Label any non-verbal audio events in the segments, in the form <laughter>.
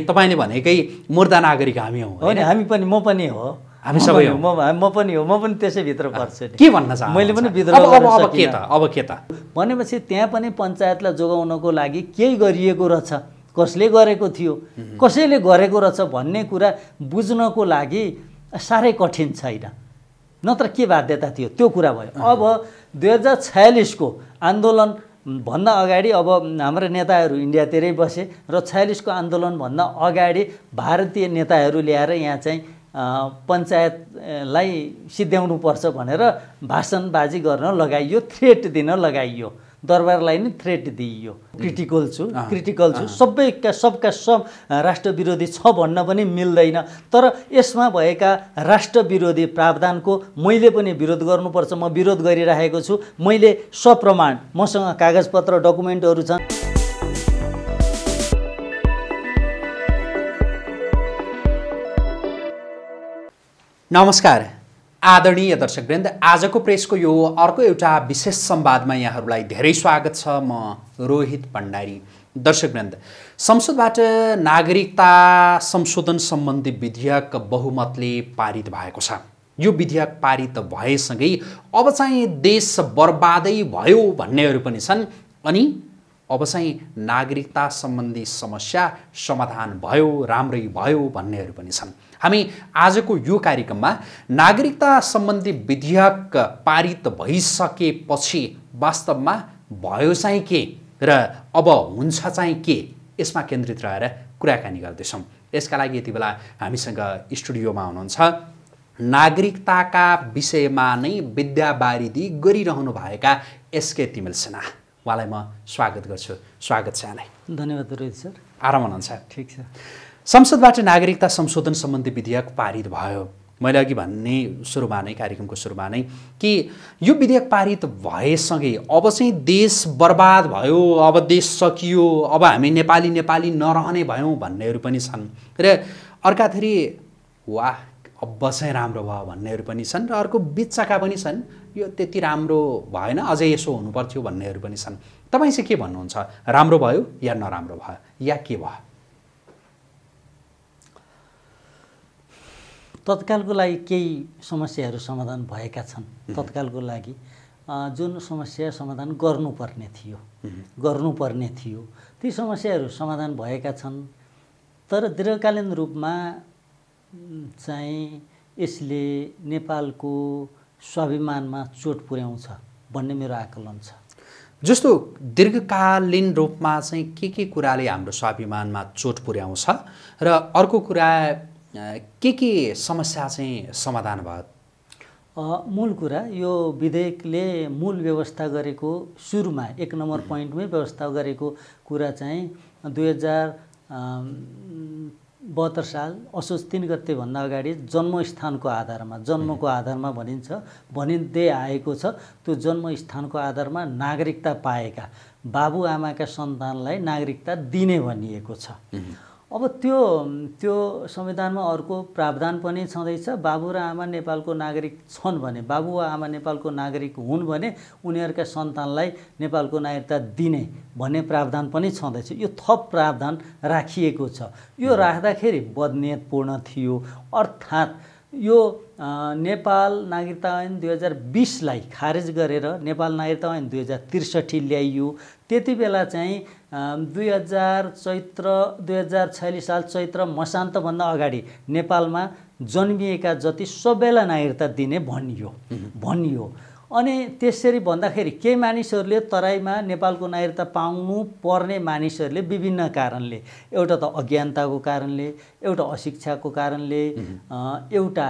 तपाईँले भनेकै मुर्दा नागरिक हामी हौ होइन हामी पनि म पनि हो हामी सबै हो म पनि हो म पनि त्यसैभित्र पर्छु के भन्न चाहन्छु मैले पनि विद्रोह के त अब के त भनेपछि त्यहाँ पनि पञ्चायतलाई जोगाउनको लागि केही गरिएको रहेछ कसले गरेको थियो कसैले गरेको रहेछ भन्ने कुरा बुझ्नको लागि साह्रै कठिन छैन नत्र के बाध्यता थियो त्यो कुरा भयो अब दुई हजार छयालिसको आन्दोलन भन्दा अगाडि अब हाम्रा नेताहरू इन्डियातिरै बसे र छयालिसको आन्दोलनभन्दा अगाडि भारतीय नेताहरू ल्याएर यहाँ चाहिँ पञ्चायतलाई सिद्ध्याउनुपर्छ भनेर भाषणबाजी गर्न लगाइयो थ्रेट दिन लगाइयो दरबारलाई नै थ्रेट दिइयो क्रिटिकल छु क्रिटिकल छु सबैका सबका सब राष्ट्रविरोधी छ भन्न पनि मिल्दैन तर यसमा भएका राष्ट्रविरोधी प्रावधानको मैले पनि विरोध गर्नुपर्छ म विरोध गरिराखेको छु मैले सप्रमाण मसँग कागजपत्र डकुमेन्टहरू छन् नमस्कार आदरणीय दर्शकवृन्द आजको प्रेसको यो अर्को एउटा विशेष संवादमा यहाँहरूलाई धेरै स्वागत छ म रोहित भण्डारी दर्शकवृन्द संसदबाट नागरिकता संशोधन सम्बन्धी विधेयक बहुमतले पारित भएको छ यो विधेयक पारित भएसँगै अब चाहिँ देश बर्बादै भयो भन्नेहरू पनि छन् अनि अब चाहिँ नागरिकता सम्बन्धी समस्या समाधान भयो राम्रै भयो भन्नेहरू पनि छन् हामी आजको यो कार्यक्रममा नागरिकता सम्बन्धी विधेयक पारित भइसकेपछि वास्तवमा भयो चाहिँ के र अब हुन्छ चाहिँ के यसमा केन्द्रित रहेर कुराकानी गर्दैछौँ यसका लागि यति बेला हामीसँग स्टुडियोमा हुनुहुन्छ नागरिकताका विषयमा नै विद्यावारिधि भएका एसके तिमेल सिन्हा उहाँलाई म स्वागत गर्छु स्वागत छ यहाँलाई धन्यवाद रोहित सर आराम हुनुहुन्छ ठिक छ संसदबाट नागरिकता संशोधन सम्बन्धी विधेयक पारित भयो मैले अघि भन्ने सुरुमा नै कार्यक्रमको सुरुमा नै कि यो विधेयक पारित भएसँगै अब चाहिँ देश बर्बाद भयो अब देश सकियो अब हामी नेपाली नेपाली नरहने भयौँ भन्नेहरू पनि छन् र अर्का थरी वाह अब चाहिँ राम्रो भयो भन्नेहरू पनि छन् र अर्को बिचका पनि छन् यो त्यति राम्रो भएन अझै यसो हुनुपर्थ्यो भन्नेहरू पनि छन् तपाईँ चाहिँ के भन्नुहुन्छ राम्रो भयो या नराम्रो भयो या के भयो तत्कालको लागि केही समस्याहरू समाधान भएका छन् तत्कालको लागि जुन समस्या समाधान गर्नुपर्ने थियो गर्नुपर्ने थियो ती समस्याहरू समाधान भएका छन् तर दीर्घकालीन रूपमा चाहिँ यसले नेपालको स्वाभिमानमा चोट पुर्याउँछ भन्ने मेरो आकलन छ जस्तो दीर्घकालीन रूपमा चाहिँ के के कुराले हाम्रो स्वाभिमानमा चोट पुर्याउँछ र अर्को कुरा के के समस्या चाहिँ समाधान भयो मूल कुरा यो विधेयकले मूल व्यवस्था गरेको सुरुमा एक नम्बर पोइन्टमै व्यवस्था गरेको कुरा चाहिँ दुई हजार बहत्तर साल असोज तिन गतेभन्दा अगाडि जन्मस्थानको आधारमा जन्मको आधारमा भनिन्छ भनिँदै आएको छ त्यो जन्मस्थानको आधारमा नागरिकता पाएका बाबुआमाका सन्तानलाई नागरिकता दिने भनिएको छ अब त्यो त्यो संविधानमा अर्को प्रावधान पनि छँदैछ बाबु र आमा नेपालको नागरिक छन् भने बाबु वा आमा नेपालको नागरिक हुन् भने उनीहरूका सन्तानलाई नेपालको नागरिकता दिने भन्ने प्रावधान पनि छँदैछ यो थप प्रावधान राखिएको छ यो राख्दाखेरि बदनियतपूर्ण थियो अर्थात् यो नेपाल नागरिकता ऐन दुई हजार बिसलाई खारेज गरेर नेपाल नागरिकता ऐन दुई हजार त्रिसठी ल्याइयो त्यति बेला चाहिँ दुई हजार चैत्र दुई हजार छयालिस साल चैत्र मसान्तभन्दा अगाडि नेपालमा जन्मिएका जति सबैलाई नागरिकता दिने भनियो भनियो अनि त्यसरी भन्दाखेरि केही मानिसहरूले तराईमा नेपालको नागरिकता पाउनु पर्ने मानिसहरूले विभिन्न कारणले एउटा त अज्ञानताको कारणले एउटा अशिक्षाको कारणले एउटा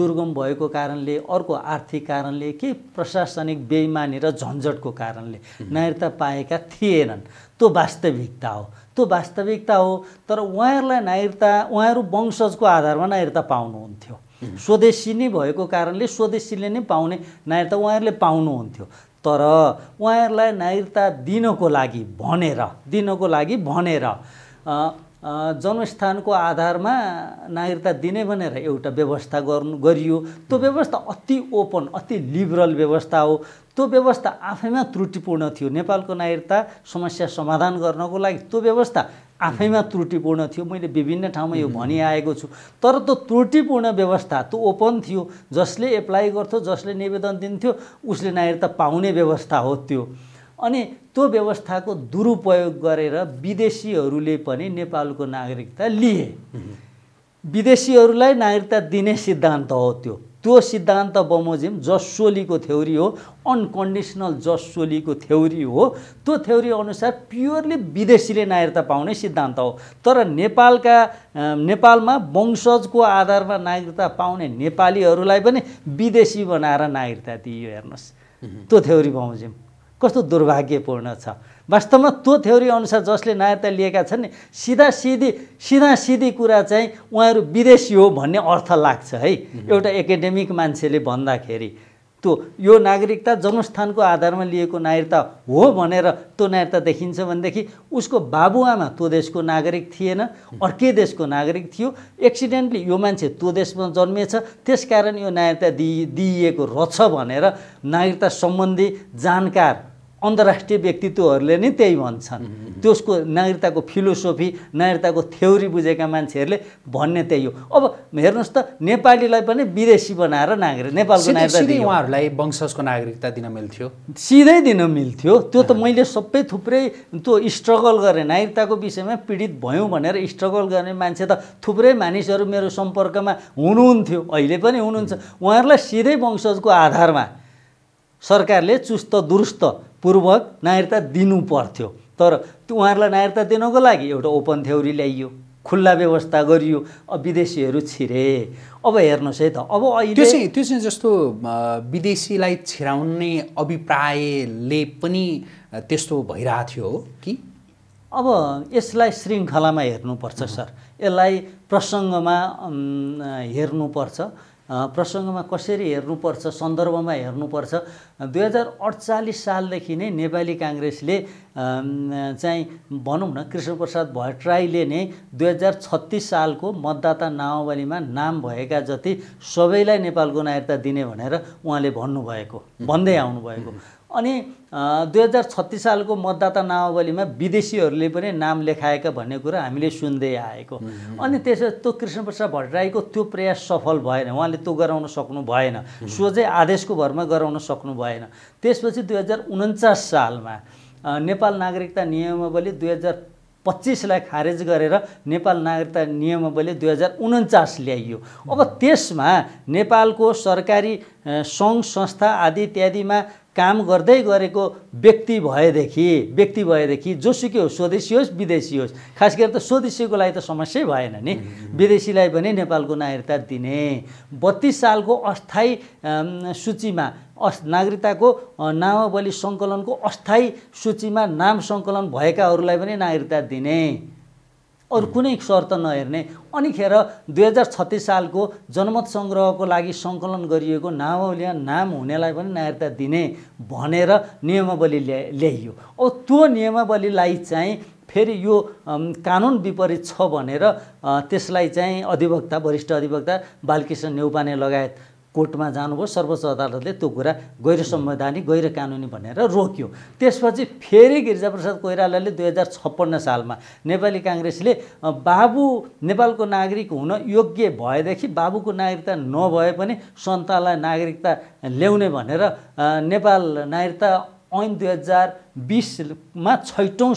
दुर्गम भएको कारणले अर्को आर्थिक कारणले केही प्रशासनिक बेइमानी र झन्झटको कारणले नागरिकता पाएका थिएनन् त्यो वास्तविकता हो त्यो वास्तविकता हो तर उहाँहरूलाई नागरिकता उहाँहरू वंशजको आधारमा नागरिकता पाउनुहुन्थ्यो स्वदेशी नै भएको कारणले स्वदेशीले नै पाउने नागरिकता उहाँहरूले पाउनुहुन्थ्यो तर उहाँहरूलाई नागरिकता दिनको लागि भनेर दिनको लागि भनेर जन्मस्थानको आधारमा नागरिकता दिने भनेर एउटा व्यवस्था गर्नु गरियो त्यो व्यवस्था अति ओपन अति लिबरल व्यवस्था हो त्यो व्यवस्था आफैमा त्रुटिपूर्ण थियो नेपालको नागरिकता समस्या समाधान गर्नको लागि त्यो व्यवस्था आफैमा त्रुटिपूर्ण थियो मैले विभिन्न ठाउँमा यो भनिआएको छु तर त्यो त्रुटिपूर्ण व्यवस्था त्यो ओपन थियो जसले एप्लाई गर्थ्यो जसले निवेदन दिन्थ्यो उसले नागरिकता पाउने व्यवस्था हो त्यो अनि त्यो व्यवस्थाको दुरुपयोग गरेर विदेशीहरूले पनि नेपालको नागरिकता लिए विदेशीहरूलाई नागरिकता दिने सिद्धान्त हो त्यो त्यो सिद्धान्त बमोजिम जसोलीको थ्योरी हो अनकन्डिसनल जसोलीको थ्योरी हो त्यो थ्योरी अनुसार प्योरली विदेशीले नागरिकता पाउने सिद्धान्त हो तर नेपालका नेपालमा वंशजको आधारमा नागरिकता पाउने नेपालीहरूलाई पनि विदेशी बनाएर नागरिकता दियो हेर्नुहोस् त्यो थ्योरी बमोजिम कस्तो दुर्भाग्यपूर्ण छ वास्तवमा त्यो थ्योरी अनुसार जसले नायरता लिएका छन् नि सिधा सिधी सिधा सिधी कुरा चाहिँ उहाँहरू विदेशी हो भन्ने अर्थ लाग्छ है एउटा एकाडेमिक मान्छेले भन्दाखेरि त्यो यो नागरिकता जन्मस्थानको आधारमा लिएको नागरिकता हो भनेर त्यो नागरिकता देखिन्छ भनेदेखि उसको बाबुआमा त्यो देशको नागरिक थिएन अर्कै देशको नागरिक थियो एक्सिडेन्टली यो मान्छे त्यो देशमा जन्मिएछ त्यसकारण यो नागरिकता दिइ दिइएको रहेछ भनेर नागरिकता सम्बन्धी जानकार अन्तर्राष्ट्रिय व्यक्तित्वहरूले नै त्यही भन्छन् त्यसको नागरिकताको फिलोसोफी नागरिकताको थ्योरी बुझेका मान्छेहरूले भन्ने त्यही हो अब हेर्नुहोस् त नेपालीलाई पनि विदेशी बनाएर नागरिक नेपालको नागरिकता उहाँहरूलाई वंशजको नागरिकता दिन मिल्थ्यो सिधै दिन मिल्थ्यो त्यो त मैले सबै थुप्रै त्यो स्ट्रगल गरेँ नागरिकताको विषयमा पीडित भयौँ भनेर स्ट्रगल गर्ने मान्छे त थुप्रै मानिसहरू मेरो सम्पर्कमा हुनुहुन्थ्यो अहिले पनि हुनुहुन्छ उहाँहरूलाई सिधै वंशजको आधारमा सरकारले चुस्त दुरुस्त पूर्वक नागरिकता दिनु पर्थ्यो तर त्यो उहाँहरूलाई नागरिकता दिनको लागि एउटा ओपन थ्योरी ल्याइयो खुल्ला व्यवस्था गरियो अब विदेशीहरू छिरे अब हेर्नुहोस् है त अब अहिले त्यो चाहिँ त्यो चाहिँ जस्तो विदेशीलाई छिराउने अभिप्रायले पनि त्यस्तो भइरहेको थियो कि अब यसलाई श्रृङ्खलामा हेर्नुपर्छ सर यसलाई प्रसङ्गमा हेर्नुपर्छ प्रसङ्गमा कसरी हेर्नुपर्छ सन्दर्भमा हेर्नुपर्छ दुई हजार अडचालिस सालदेखि नै नेपाली काङ्ग्रेसले चाहिँ भनौँ न कृष्णप्रसाद भट्टराईले नै दुई हजार छत्तिस सालको मतदाता नावावलीमा नाम भएका जति सबैलाई नेपालको नागरिकता दिने भनेर उहाँले भन्नुभएको भन्दै आउनुभएको अनि दुई हजार छत्तिस सालको मतदाता नावावलीमा विदेशीहरूले पनि नाम लेखाएका भन्ने कुरा हामीले सुन्दै आएको अनि त्यसो त्यो कृष्णप्रसाद भट्टराईको त्यो प्रयास सफल भएन उहाँले त्यो गराउन सक्नु भएन सोझै आदेशको भरमा गराउन सक्नु भएन त्यसपछि दुई हजार उन्चास सालमा नेपाल नागरिकता नियमावली दुई हजार पच्चिसलाई खारेज गरेर नेपाल नागरिकता नियमावली दुई हजार उन्चास ल्याइयो अब त्यसमा नेपालको सरकारी सङ्घ संस्था आदि इत्यादिमा काम गर्दै गरेको व्यक्ति भएदेखि व्यक्ति भएदेखि जोसुकै होस् स्वदेशी होस् विदेशी होस् खास गरेर त स्वदेशीको लागि त समस्यै भएन नि विदेशीलाई पनि नेपालको नागरिकता दिने बत्तिस सालको अस्थायी सूचीमा अस् नागरिकताको नामावली सङ्कलनको अस्थायी सूचीमा नाम सङ्कलन भएकाहरूलाई पनि नागरिकता दिने अरू कुनै शर्त नहेर्ने अनिखेर दुई हजार छत्तिस सालको जनमत सङ्ग्रहको लागि सङ्कलन गरिएको नामावलीमा नाम हुनेलाई पनि नागरिकता दिने भनेर नियमावली ल्या ल्याइयो अब त्यो नियमावलीलाई चाहिँ फेरि यो कानुन विपरीत छ भनेर त्यसलाई चाहिँ अधिवक्ता वरिष्ठ अधिवक्ता बालकृष्ण नेउपाने लगायत कोर्टमा जानुभयो सर्वोच्च अदालतले त्यो कुरा गैर संवैधानिक गैर कानुनी भनेर रोक्यो त्यसपछि फेरि गिरिजाप्रसाद कोइरालाले दुई हजार छप्पन्न सालमा नेपाली काङ्ग्रेसले बाबु नेपालको नागरिक हुन योग्य भएदेखि बाबुको नागरिकता नभए पनि सन्तानलाई नागरिकता ल्याउने भनेर नेपाल नागरिकता ऐन दुई हजार बिसमा छैटौँ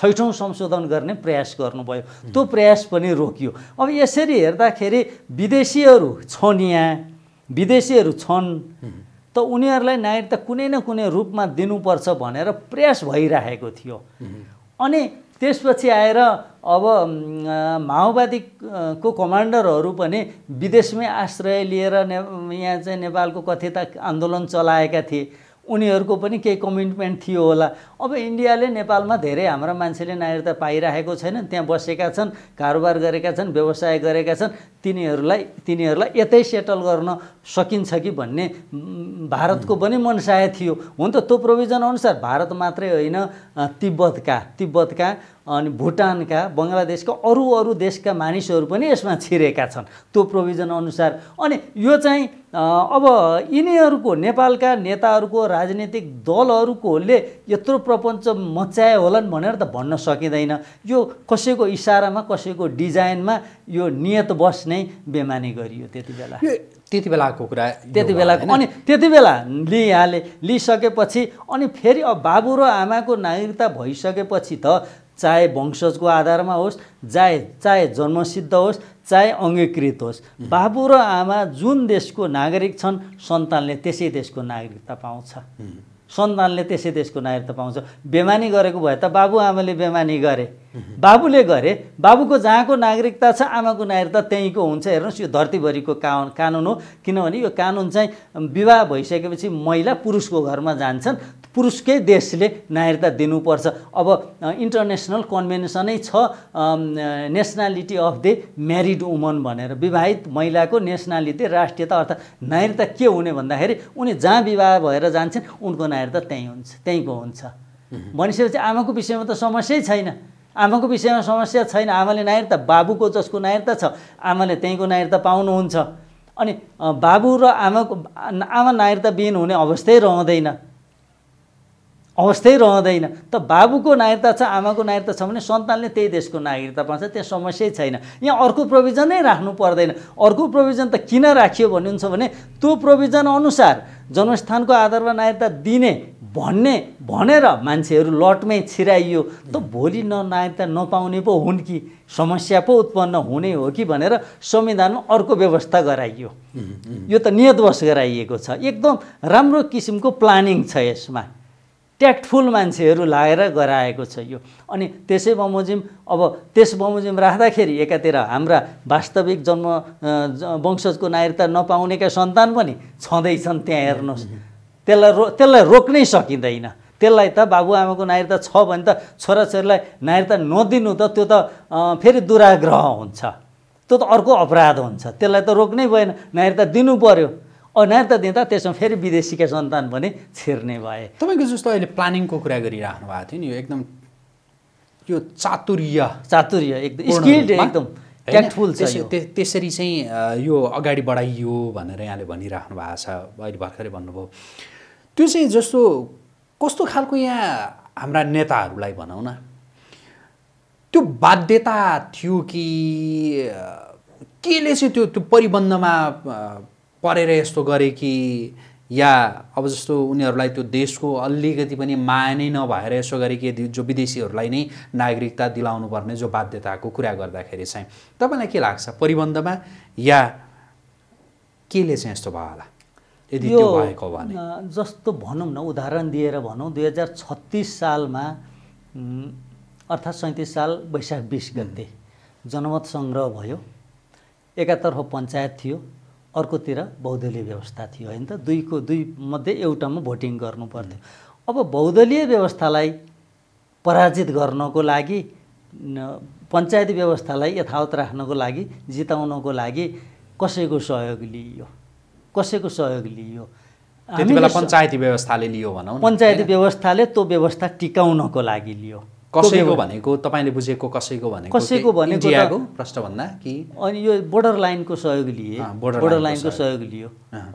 छैटौँ संशोधन गर्ने प्रयास गर्नुभयो त्यो प्रयास पनि रोकियो अब यसरी हेर्दाखेरि विदेशीहरू छन् यहाँ विदेशीहरू छन् त उनीहरूलाई नागरिकता कुनै न कुनै रूपमा दिनुपर्छ भनेर प्रयास भइराखेको थियो अनि त्यसपछि आएर अब माओवादीको कमान्डरहरू पनि विदेशमै आश्रय लिएर ने यहाँ चाहिँ नेपालको कथित आन्दोलन चलाएका थिए उनीहरूको पनि केही कमिटमेन्ट थियो होला अब इन्डियाले नेपालमा धेरै हाम्रा मान्छेले नागरिकता पाइराखेको छैनन् त्यहाँ बसेका छन् कारोबार गरेका छन् व्यवसाय गरेका छन् तिनीहरूलाई तिनीहरूलाई यतै सेटल गर्न सकिन्छ कि भन्ने भारतको पनि मनसाय थियो हुन त त्यो प्रोभिजन अनुसार भारत मात्रै होइन तिब्बतका तिब्बतका अनि भुटानका बङ्गलादेशका अरू अरू देशका मानिसहरू पनि यसमा छिरेका छन् त्यो प्रोभिजन अनुसार अनि यो चाहिँ अब यिनीहरूको नेपालका नेताहरूको राजनीतिक दलहरूकोले यत्रो प्रपञ्च मच्याए होलान् भनेर त भन्न सकिँदैन यो कसैको इसारामा कसैको डिजाइनमा यो नियत बस नै बेमानी गरियो त्यति बेला त्यति बेलाको कुरा त्यति बेलाको अनि त्यति बेला लिइहाले लिइसकेपछि अनि फेरि अब बाबु र आमाको नागरिकता भइसकेपछि त चाहे वंशजको आधारमा होस् चाहे चाहे जन्मसिद्ध होस् चाहे अङ्गीकृत होस् बाबु र आमा जुन देशको नागरिक छन् सन्तानले त्यसै देशको नागरिकता पाउँछ सन्तानले त्यसै देशको नागरिकता पाउँछ बेमानी गरेको भए त बाबुआमाले बेमानी गरे बाबुले गरे बाबुको जहाँको नागरिकता छ आमाको नागरिकता त्यहीँको हुन्छ हेर्नुहोस् यो धरतीभरिको कान कानुन हो किनभने यो कानुन चाहिँ विवाह भइसकेपछि महिला पुरुषको घरमा जान्छन् पुरुषकै देशले नागरिकता दिनुपर्छ अब इन्टरनेसनल कन्भेन्सनै छ nationality of the married woman भनेर विवाहित महिलाको नेसनालिटी राष्ट्रियता अर्थात् नागरिकता के हुने भन्दाखेरि उनी जहाँ विवाह भएर जान्छन् उनको नागरिकता त्यहीँ हुन्छ त्यहीँको हुन्छ भनिसकेपछि आमाको विषयमा त समस्यै छैन आमाको विषयमा समस्या छैन आमाले नागरिकता बाबुको जसको नागरिकता छ आमाले त्यहीँको नागरिकता पाउनुहुन्छ अनि बाबु र आमाको आमा नागरिकता हुने अवस्थै रहँदैन अवस्थै रहँदैन त बाबुको नागरिकता छ आमाको नागरिकता छ भने सन्तानले त्यही देशको नागरिकता पाउँछ त्यहाँ समस्यै छैन यहाँ अर्को प्रोभिजनै राख्नु पर्दैन अर्को प्रोभिजन त किन राखियो भन्नुहुन्छ भने त्यो प्रोभिजन अनुसार जन्मस्थानको आधारमा नागरिकता दिने भन्ने भनेर मान्छेहरू लटमै छिराइयो त भोलि न नागरिकता नपाउने पो हुन् कि समस्या पो उत्पन्न हुने हो कि भनेर संविधानमा अर्को व्यवस्था गराइयो यो त नियतवश गराइएको छ एकदम राम्रो किसिमको प्लानिङ छ यसमा ट्याक्टफुल मान्छेहरू लाएर गराएको छ यो अनि त्यसै बमोजिम अब त्यस बमोजिम राख्दाखेरि एकातिर हाम्रा वास्तविक जन्म वंशजको नागरिकता नपाउनेका सन्तान पनि छँदैछन् त्यहाँ हेर्नुहोस् त्यसलाई रो त्यसलाई रोक्नै सकिँदैन त्यसलाई त बाबुआमाको नागरिकता छ भने त छोराछोरीलाई नागरिकता नदिनु त त्यो त फेरि दुराग्रह हुन्छ त्यो त अर्को अपराध हुन्छ त्यसलाई त रोक्नै भएन नागरिकता दिनु पऱ्यो अनायत दिँदा त्यसमा फेरि विदेशीका सन्तान भने छिर्ने भए तपाईँको जस्तो अहिले प्लानिङको कुरा गरिराख्नु भएको थियो नि यो एकदम यो चातुर्य चातुर्य एकदम स्किल्ड एकदम ट्याक्टफुल त्यसरी चाहिँ यो अगाडि बढाइयो भनेर यहाँले भनिराख्नु भएको छ अहिले भर्खरै भन्नुभयो त्यो चाहिँ जस्तो कस्तो खालको यहाँ हाम्रा नेताहरूलाई भनौँ न त्यो बाध्यता थियो कि केले चाहिँ त्यो त्यो परिबन्धमा परेर यस्तो गरे कि या अब जस्तो उनीहरूलाई त्यो देशको अलिकति पनि माया नै नभएर यसो गरे कि जो विदेशीहरूलाई नै नागरिकता दिलाउनु पर्ने जो बाध्यताको कुरा गर्दाखेरि चाहिँ तपाईँलाई के लाग्छ परिबन्धमा या केले चाहिँ यस्तो भयो होला यदि त्यो भएको भने जस्तो भनौँ न उदाहरण दिएर भनौँ दुई हजार छत्तिस सालमा अर्थात् सैँतिस साल वैशाख बिस गते जनमत सङ्ग्रह भयो एकातर्फ पञ्चायत थियो अर्कोतिर बहुदलीय व्यवस्था थियो होइन त दुईको दुई मध्ये एउटामा भोटिङ गर्नु पर्थ्यो अब बहुदलीय व्यवस्थालाई पराजित गर्नको लागि पञ्चायत व्यवस्थालाई यथावत राख्नको लागि जिताउनको लागि कसैको सहयोग लिइयो कसैको सहयोग लिइयो पञ्चायत व्यवस्थाले लियो भनौँ पञ्चायत व्यवस्थाले त्यो व्यवस्था टिकाउनको लागि लियो कसैको भनेको तपाईँले बुझेको कसैको भनेको कसैको भनेको भन्दा कि अनि यो बोर्डर लाइनको सहयोग लिए बोर्डर लाइनको सहयोग लियो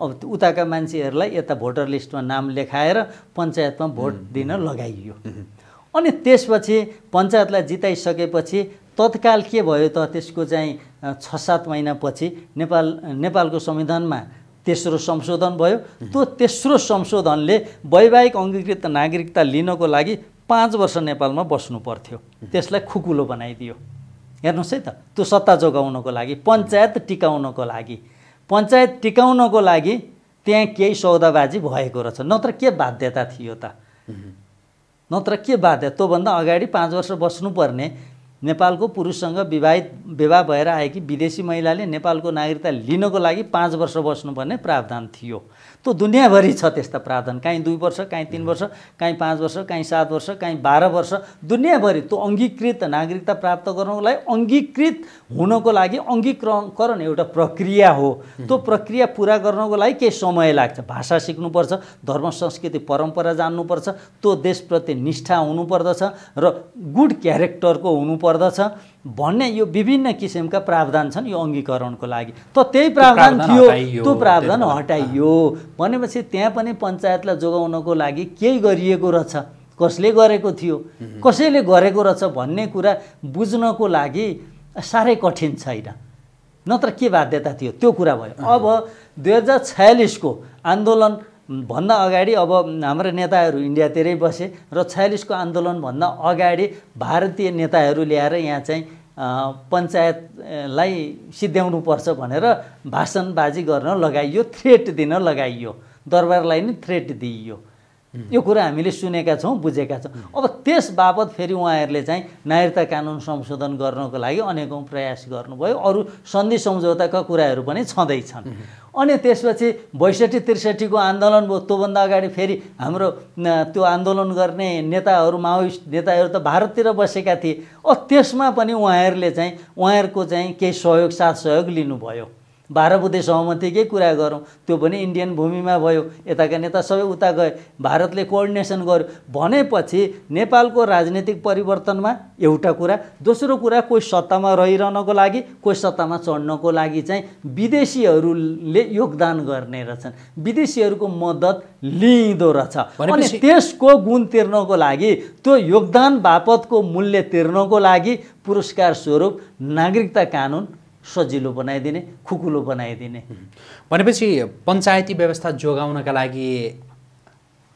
अब उताका मान्छेहरूलाई यता भोटर लिस्टमा नाम लेखाएर पञ्चायतमा भोट दिन लगाइयो अनि त्यसपछि पञ्चायतलाई जिताइसकेपछि तत्काल के भयो त त्यसको चाहिँ छ सात महिनापछि नेपाल नेपालको संविधानमा तेस्रो संशोधन भयो त्यो तेस्रो संशोधनले वैवाहिक अङ्गीकृत नागरिकता लिनको लागि पाँच वर्ष नेपालमा बस्नु पर्थ्यो त्यसलाई खुकुलो बनाइदियो हेर्नुहोस् है त त्यो सत्ता जोगाउनको लागि पञ्चायत टिकाउनको लागि पञ्चायत टिकाउनको लागि त्यहाँ केही सौदाबाजी भएको रहेछ नत्र के बाध्यता थियो त नत्र के बाध्य तँभन्दा अगाडि पाँच वर्ष बस्नुपर्ने नेपालको पुरुषसँग विवाहित विवाह भएर आएकी विदेशी महिलाले नेपालको नागरिकता लिनको लागि पाँच वर्ष बस्नुपर्ने प्रावधान थियो त्यो दुनियाँभरि छ त्यस्ता प्रावधान काहीँ दुई वर्ष काहीँ तिन वर्ष काहीँ पाँच वर्ष काहीँ सात वर्ष काहीँ बाह्र वर्ष दुनियाँभरि त्यो अङ्गीकृत नागरिकता प्राप्त गर्नको लागि अङ्गीकृत हुनको लागि अङ्गीकरण एउटा प्रक्रिया हो त्यो प्रक्रिया पुरा गर्नको लागि केही समय लाग्छ भाषा सिक्नुपर्छ धर्म संस्कृति परम्परा जान्नुपर्छ त्यो देशप्रति निष्ठा हुनुपर्दछ र गुड क्यारेक्टरको हुनुपर्दछ भन्ने यो विभिन्न किसिमका प्रावधान छन् यो अङ्गीकरणको लागि त त्यही प्रावधान थियो त्यो प्रावधान हटाइयो भनेपछि त्यहाँ पनि पञ्चायतलाई जोगाउनको लागि केही गरिएको रहेछ कसले गरेको थियो कसैले गरेको रहेछ भन्ने कुरा बुझ्नको लागि साह्रै कठिन छैन नत्र के बाध्यता थियो त्यो कुरा भयो अब दुई हजार छयालिसको आन्दोलन भन्दा अगाडि अब हाम्रो नेताहरू इन्डियातिरै बसे र छयालिसको आन्दोलनभन्दा अगाडि भारतीय नेताहरू ल्याएर यहाँ चाहिँ पञ्चायतलाई पर्छ भनेर भाषणबाजी गर्न लगाइयो थ्रेट दिन लगाइयो दरबारलाई नै थ्रेट दिइयो यो कुरा हामीले सुनेका छौँ बुझेका छौँ अब त्यस बापत फेरि उहाँहरूले चाहिँ नागरिकता कानुन संशोधन गर्नको लागि अनेकौँ प्रयास गर्नुभयो अरू सन्धि सम्झौताका कुराहरू पनि छँदैछन् अनि त्यसपछि बैसठी त्रिसठीको आन्दोलन भयो त्योभन्दा अगाडि फेरि हाम्रो त्यो आन्दोलन गर्ने नेताहरू माओिस्ट नेताहरू त भारततिर बसेका थिए अब त्यसमा पनि उहाँहरूले चाहिँ उहाँहरूको चाहिँ केही सहयोग साथ सहयोग लिनुभयो बाह्र सहमति सहमतिकै कुरा गरौँ त्यो पनि इन्डियन भूमिमा भयो यताका नेता सबै उता गए भारतले कोअर्डिनेसन गर्यो भनेपछि नेपालको राजनीतिक परिवर्तनमा एउटा कुरा दोस्रो कुरा कोही सत्तामा रहिरहनको लागि कोही सत्तामा चढ्नको लागि चाहिँ विदेशीहरूले योगदान गर्ने रहेछन् विदेशीहरूको मद्दत लिइँदो रहेछ अनि त्यसको गुण तिर्नको लागि त्यो योगदान बापतको मूल्य तिर्नको लागि पुरस्कार स्वरूप नागरिकता कानुन सजिलो बनाइदिने खुकुलो बनाइदिने भनेपछि पञ्चायती व्यवस्था जोगाउनका लागि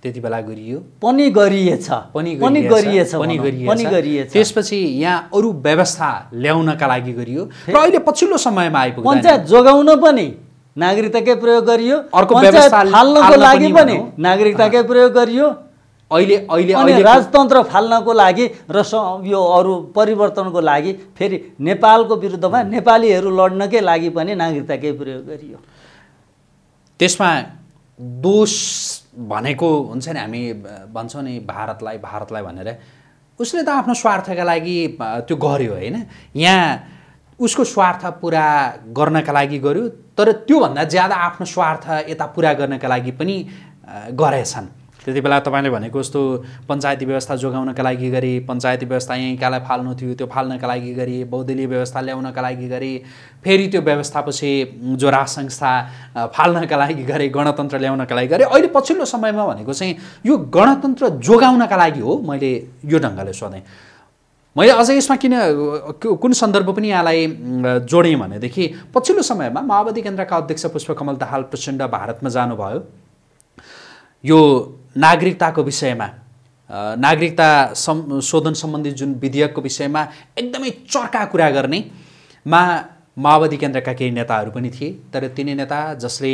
त्यति बेला गरियो पनि गरिएछ पनि पनि गरिएछ पनि पनि गरिएछ त्यसपछि यहाँ अरू व्यवस्था ल्याउनका लागि गरियो र अहिले पछिल्लो समयमा आइपुग्यो पञ्चायत जोगाउन पनि नागरिकताकै प्रयोग गरियो अर्को व्यवस्था थाल्नको लागि पनि नागरिकताकै प्रयोग गरियो अहिले अहिले अहिले राजतन्त्र फाल्नको लागि र यो अरू परिवर्तनको लागि फेरि नेपालको विरुद्धमा नेपालीहरू लड्नकै लागि पनि नागरिकताकै प्रयोग गरियो त्यसमा दोष भनेको हुन्छ नि हामी भन्छौँ नि भारतलाई भारतलाई भनेर उसले त आफ्नो स्वार्थका लागि त्यो गर्यो होइन यहाँ उसको स्वार्थ पुरा गर्नका लागि गर्यो तर त्योभन्दा ज्यादा आफ्नो स्वार्थ यता पुरा गर्नका लागि पनि गरेछन् त्यति बेला तपाईँले भनेको जस्तो पञ्चायती व्यवस्था जोगाउनका लागि गरी पञ्चायती व्यवस्था यहीँकालाई फाल्नु थियो त्यो फाल्नका लागि गरी बौद्धलीय व्यवस्था ल्याउनका लागि गरी फेरि त्यो व्यवस्थापछि जो राज संस्था फाल्नका लागि गरे गणतन्त्र ल्याउनका लागि गरे अहिले पछिल्लो समयमा भनेको चाहिँ यो गणतन्त्र जोगाउनका लागि हो मैले यो ढङ्गले सोधेँ मैले अझै यसमा किन कुन सन्दर्भ पनि यहाँलाई जोडेँ भनेदेखि पछिल्लो समयमा माओवादी केन्द्रका अध्यक्ष पुष्पकमल दाहाल प्रचण्ड भारतमा जानुभयो यो नागरिकताको विषयमा नागरिकता सम् शोधन सम्बन्धी जुन विधेयकको विषयमा एकदमै चर्का कुरा गर्ने मा माओवादी केन्द्रका केही नेताहरू पनि थिए तर तिनी नेता जसले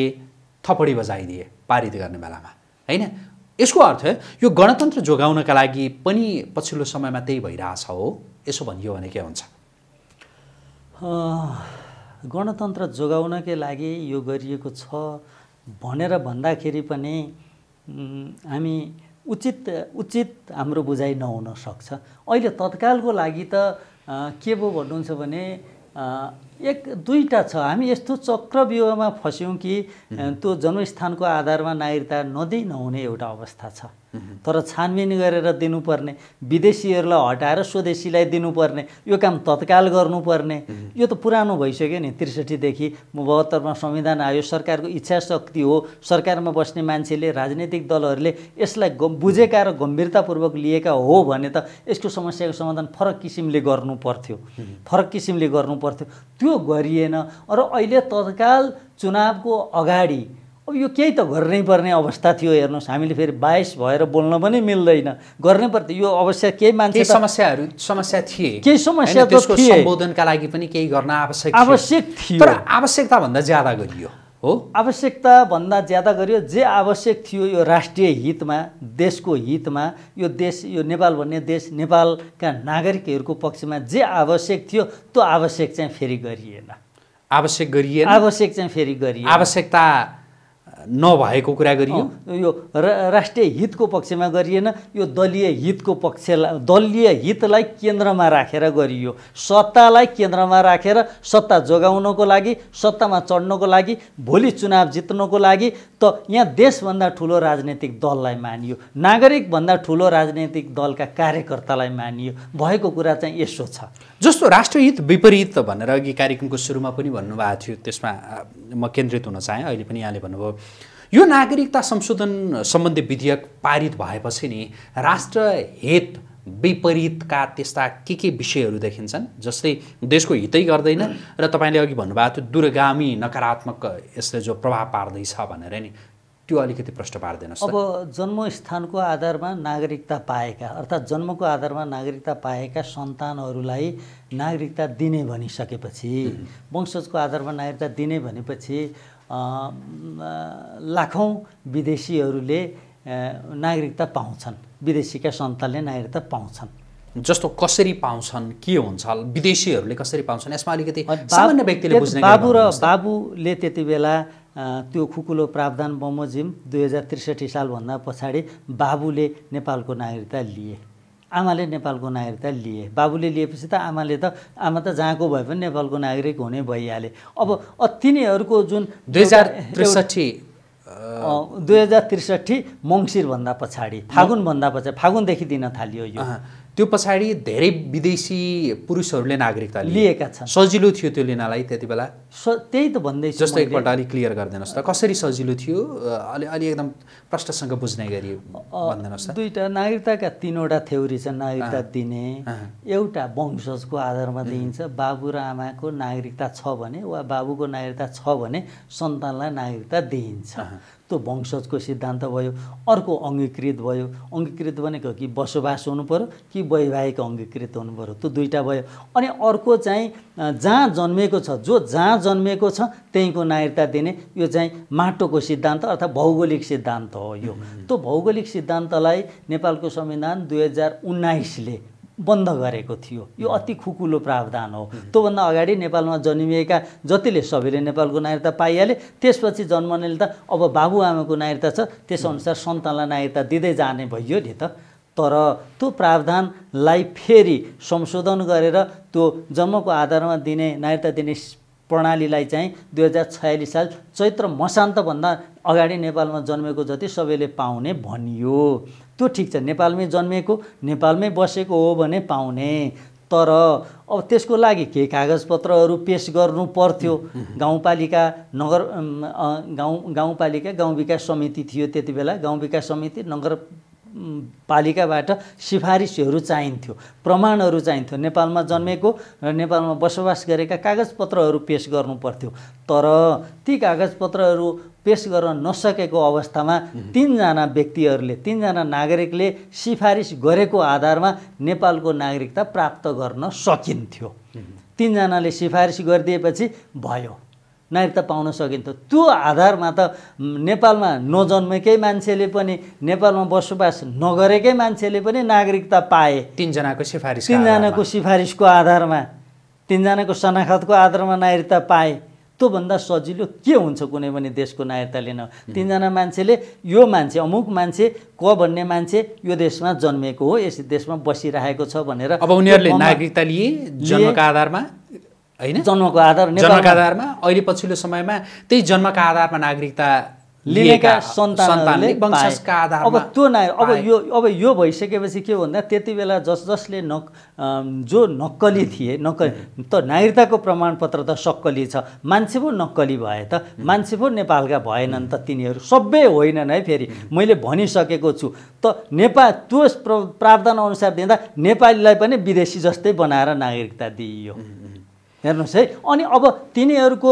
थपडी बजाइदिए पारित गर्ने बेलामा होइन यसको अर्थ यो गणतन्त्र जोगाउनका लागि पनि पछिल्लो समयमा त्यही भइरहेछ हो यसो भनियो भने के हुन्छ गणतन्त्र जोगाउनकै लागि यो गरिएको छ भनेर भन्दाखेरि पनि हामी उचित उचित हाम्रो बुझाइ नहुन सक्छ अहिले तत्कालको लागि त के पो भन्नुहुन्छ भने एक दुईवटा छ हामी यस्तो चक्रव्यूहमा फस्यौँ कि त्यो जन्मस्थानको आधारमा नागरिकता नदिई नहुने एउटा अवस्था छ तर छानबिन गरेर दिनुपर्ने विदेशीहरूलाई हटाएर स्वदेशीलाई दिनुपर्ने यो काम तत्काल गर्नुपर्ने यो त पुरानो भइसक्यो नि त्रिसठीदेखि बहत्तरमा संविधान आयो सरकारको इच्छा शक्ति हो सरकारमा बस्ने मान्छेले राजनैतिक दलहरूले यसलाई बुझेका र गम्भीरतापूर्वक लिएका हो भने त यसको समस्याको समाधान फरक किसिमले गर्नु फरक किसिमले गर्नु त्यो गरिएन र अहिले तत्काल चुनावको अगाडि अब यो केही त गर्नै पर्ने अवस्था थियो हेर्नुहोस् हामीले फेरि बाइस भएर बोल्न पनि मिल्दैन गर्नै पर्थ्यो यो अवश्य केही मान्छे समस्याहरू समस्या थिए केही समस्या सम्बोधनका लागि पनि केही गर्न आवश्यक आवश्यक थियो तर आवश्यकताभन्दा ज्यादा गरियो हो आवश्यकताभन्दा ज्यादा गरियो जे आवश्यक थियो यो राष्ट्रिय हितमा देशको हितमा यो देश यो नेपाल भन्ने देश नेपालका नागरिकहरूको पक्षमा जे आवश्यक थियो त्यो आवश्यक चाहिँ फेरि गरिएन आवश्यक गरिएन आवश्यक चाहिँ फेरि गरियो आवश्यकता नभएको कुरा गरियो यो राष्ट्रिय हितको पक्षमा गरिएन यो दलीय हितको पक्षलाई दलीय हितलाई केन्द्रमा राखेर गरियो सत्तालाई केन्द्रमा राखेर सत्ता जोगाउनको लागि सत्तामा चढ्नको लागि भोलि चुनाव जित्नको लागि त यहाँ देशभन्दा ठुलो राजनैतिक दललाई मानियो नागरिकभन्दा ठुलो राजनैतिक दलका कार्यकर्तालाई मानियो भएको कुरा चाहिँ यसो छ जस्तो राष्ट्रहित विपरीत भनेर अघि कार्यक्रमको सुरुमा पनि भन्नुभएको थियो त्यसमा म केन्द्रित हुन चाहेँ अहिले पनि यहाँले भन्नुभयो यो नागरिकता संशोधन सम्बन्धी विधेयक पारित भएपछि नि राष्ट्रहित विपरीतका त्यस्ता के के विषयहरू देखिन्छन् जस्तै देशको हितै गर्दैन र तपाईँले अघि भन्नुभएको थियो दूरगामी नकारात्मक यसले जो प्रभाव पार्दैछ भनेर नि त्यो अलिकति प्रश्न पार्दैन अब जन्मस्थानको आधारमा नागरिकता पाएका अर्थात् जन्मको आधारमा नागरिकता पाएका सन्तानहरूलाई नागरिकता दिने भनिसकेपछि वंशजको आधारमा नागरिकता दिने भनेपछि लाखौँ विदेशीहरूले नागरिकता पाउँछन् विदेशीका सन्तानले नागरिकता पाउँछन् जस्तो कसरी पाउँछन् के हुन्छ विदेशीहरूले कसरी पाउँछन् यसमा अलिकति सामान्य व्यक्तिले बुझ्ने बाबु र बाबुले त्यति बेला त्यो खुकुलो प्रावधान बमोजिम दुई हजार त्रिसठी सालभन्दा पछाडि बाबुले नेपालको नागरिकता लिए आमाले नेपालको नागरिकता लिए बाबुले लिएपछि त आमाले त आमा त जहाँको भए पनि नेपालको नागरिक हुने भइहाले अब तिनीहरूको जुन दुई हजार त्रिसठी दुई हजार त्रिसठी मङ्सिरभन्दा पछाडि फागुनभन्दा पछाडि फागुनदेखि दिन थालियो यो त्यो पछाडि धेरै विदेशी पुरुषहरूले नागरिकता लिएका छन् सजिलो थियो त्यो लिनलाई त्यति बेला स त्यही त भन्दै जस्तो एकपल्ट अलिक क्लियर गरिदिनुहोस् त कसरी सजिलो थियो अलि अलि एकदम प्रष्टसँग बुझ्ने गरी भनिदिनुहोस् दुईवटा नागरिकताका तिनवटा थ्योरी छन् नागरिकता दिने एउटा वंशजको आधारमा दिइन्छ बाबु र आमाको नागरिकता छ भने वा बाबुको नागरिकता छ भने सन्तानलाई नागरिकता दिइन्छ त्यो वंशजको सिद्धान्त भयो अर्को अङ्गीकृत भयो अङ्गीकृत भनेको कि बसोबास हुनु पऱ्यो कि वैवाहिक अङ्गीकृत हुनु पऱ्यो त्यो दुईवटा भयो अनि अर्को चाहिँ जहाँ जन्मेको छ जो जहाँ जन्मेको छ त्यहीँको नागरिकता दिने यो चाहिँ माटोको सिद्धान्त अर्थात् भौगोलिक सिद्धान्त हो यो त्यो भौगोलिक सिद्धान्तलाई नेपालको संविधान दुई हजार उन्नाइसले बन्द गरेको थियो यो अति खुकुलो प्रावधान हो त्योभन्दा अगाडि नेपालमा जन्मिएका जतिले सबैले नेपालको नागरिकता पाइहाले त्यसपछि जन्मनेले त अब बाबुआमाको नागरिकता छ त्यसअनुसार सन्तानलाई नागरिकता दिँदै जाने भइयो नि त तर त्यो प्रावधानलाई फेरि संशोधन गरेर त्यो जन्मको आधारमा दिने नागरिकता दिने प्रणालीलाई चाहिँ दुई हजार छयालिस साल चैत्र मसान्तभन्दा अगाडि नेपालमा जन्मेको जति सबैले पाउने भनियो त्यो ठिक छ नेपालमै जन्मेको नेपालमै बसेको हो भने पाउने तर अब त्यसको लागि के कागजपत्रहरू पेस गर्नु पर्थ्यो गाउँपालिका नगर गाउँ गाउँपालिका गाउँ विकास समिति थियो त्यति बेला गाउँ विकास समिति नगर पालिकाबाट सिफारिसहरू चाहिन्थ्यो प्रमाणहरू चाहिन्थ्यो नेपालमा जन्मेको र नेपालमा बसोबास गरेका कागजपत्रहरू पेस गर्नुपर्थ्यो तर ती कागजपत्रहरू पेस गर्न नसकेको अवस्थामा तिनजना व्यक्तिहरूले तिनजना नागरिकले सिफारिस गरेको आधारमा नेपालको नागरिकता प्राप्त गर्न सकिन्थ्यो तिनजनाले सिफारिस गरिदिएपछि भयो नागरिकता पाउन सकिन्थ्यो त्यो आधारमा त नेपालमा नजन्मेकै मान्छेले पनि नेपालमा बसोबास नगरेकै मान्छेले पनि नागरिकता पाए तिनजनाको सिफारिस तिनजनाको सिफारिसको आधारमा तिनजनाको शनाखतको आधारमा नागरिकता पाए त्योभन्दा सजिलो के हुन्छ कुनै पनि देशको नागरिकता लिन तिनजना मान्छेले यो मान्छे अमुक मान्छे क भन्ने मान्छे यो देशमा जन्मेको हो यस देशमा बसिरहेको छ भनेर अब उनीहरूले नागरिकता लिए जन्मका आधारमा होइन जन्मको आधार जन्मको आधारमा अहिले पछिल्लो समयमा त्यही जन्मका आधारमा नागरिकता लिएका सन्तानले वंशजका आधार अब त्यो ना अब यो अब यो भइसकेपछि के भन्दा त्यति बेला जस जसले नक जो नक्कली थिए नक्कली त नागरिकताको प्रमाणपत्र त सक्कली छ मान्छे पो नक्कली भए त मान्छे पो नेपालका भएनन् त तिनीहरू सबै होइनन् है फेरि मैले भनिसकेको छु त नेपाल त्यो प्रावधान अनुसार दिँदा नेपालीलाई पनि विदेशी जस्तै बनाएर नागरिकता दिइयो हेर्नुहोस् है अनि अब तिनीहरूको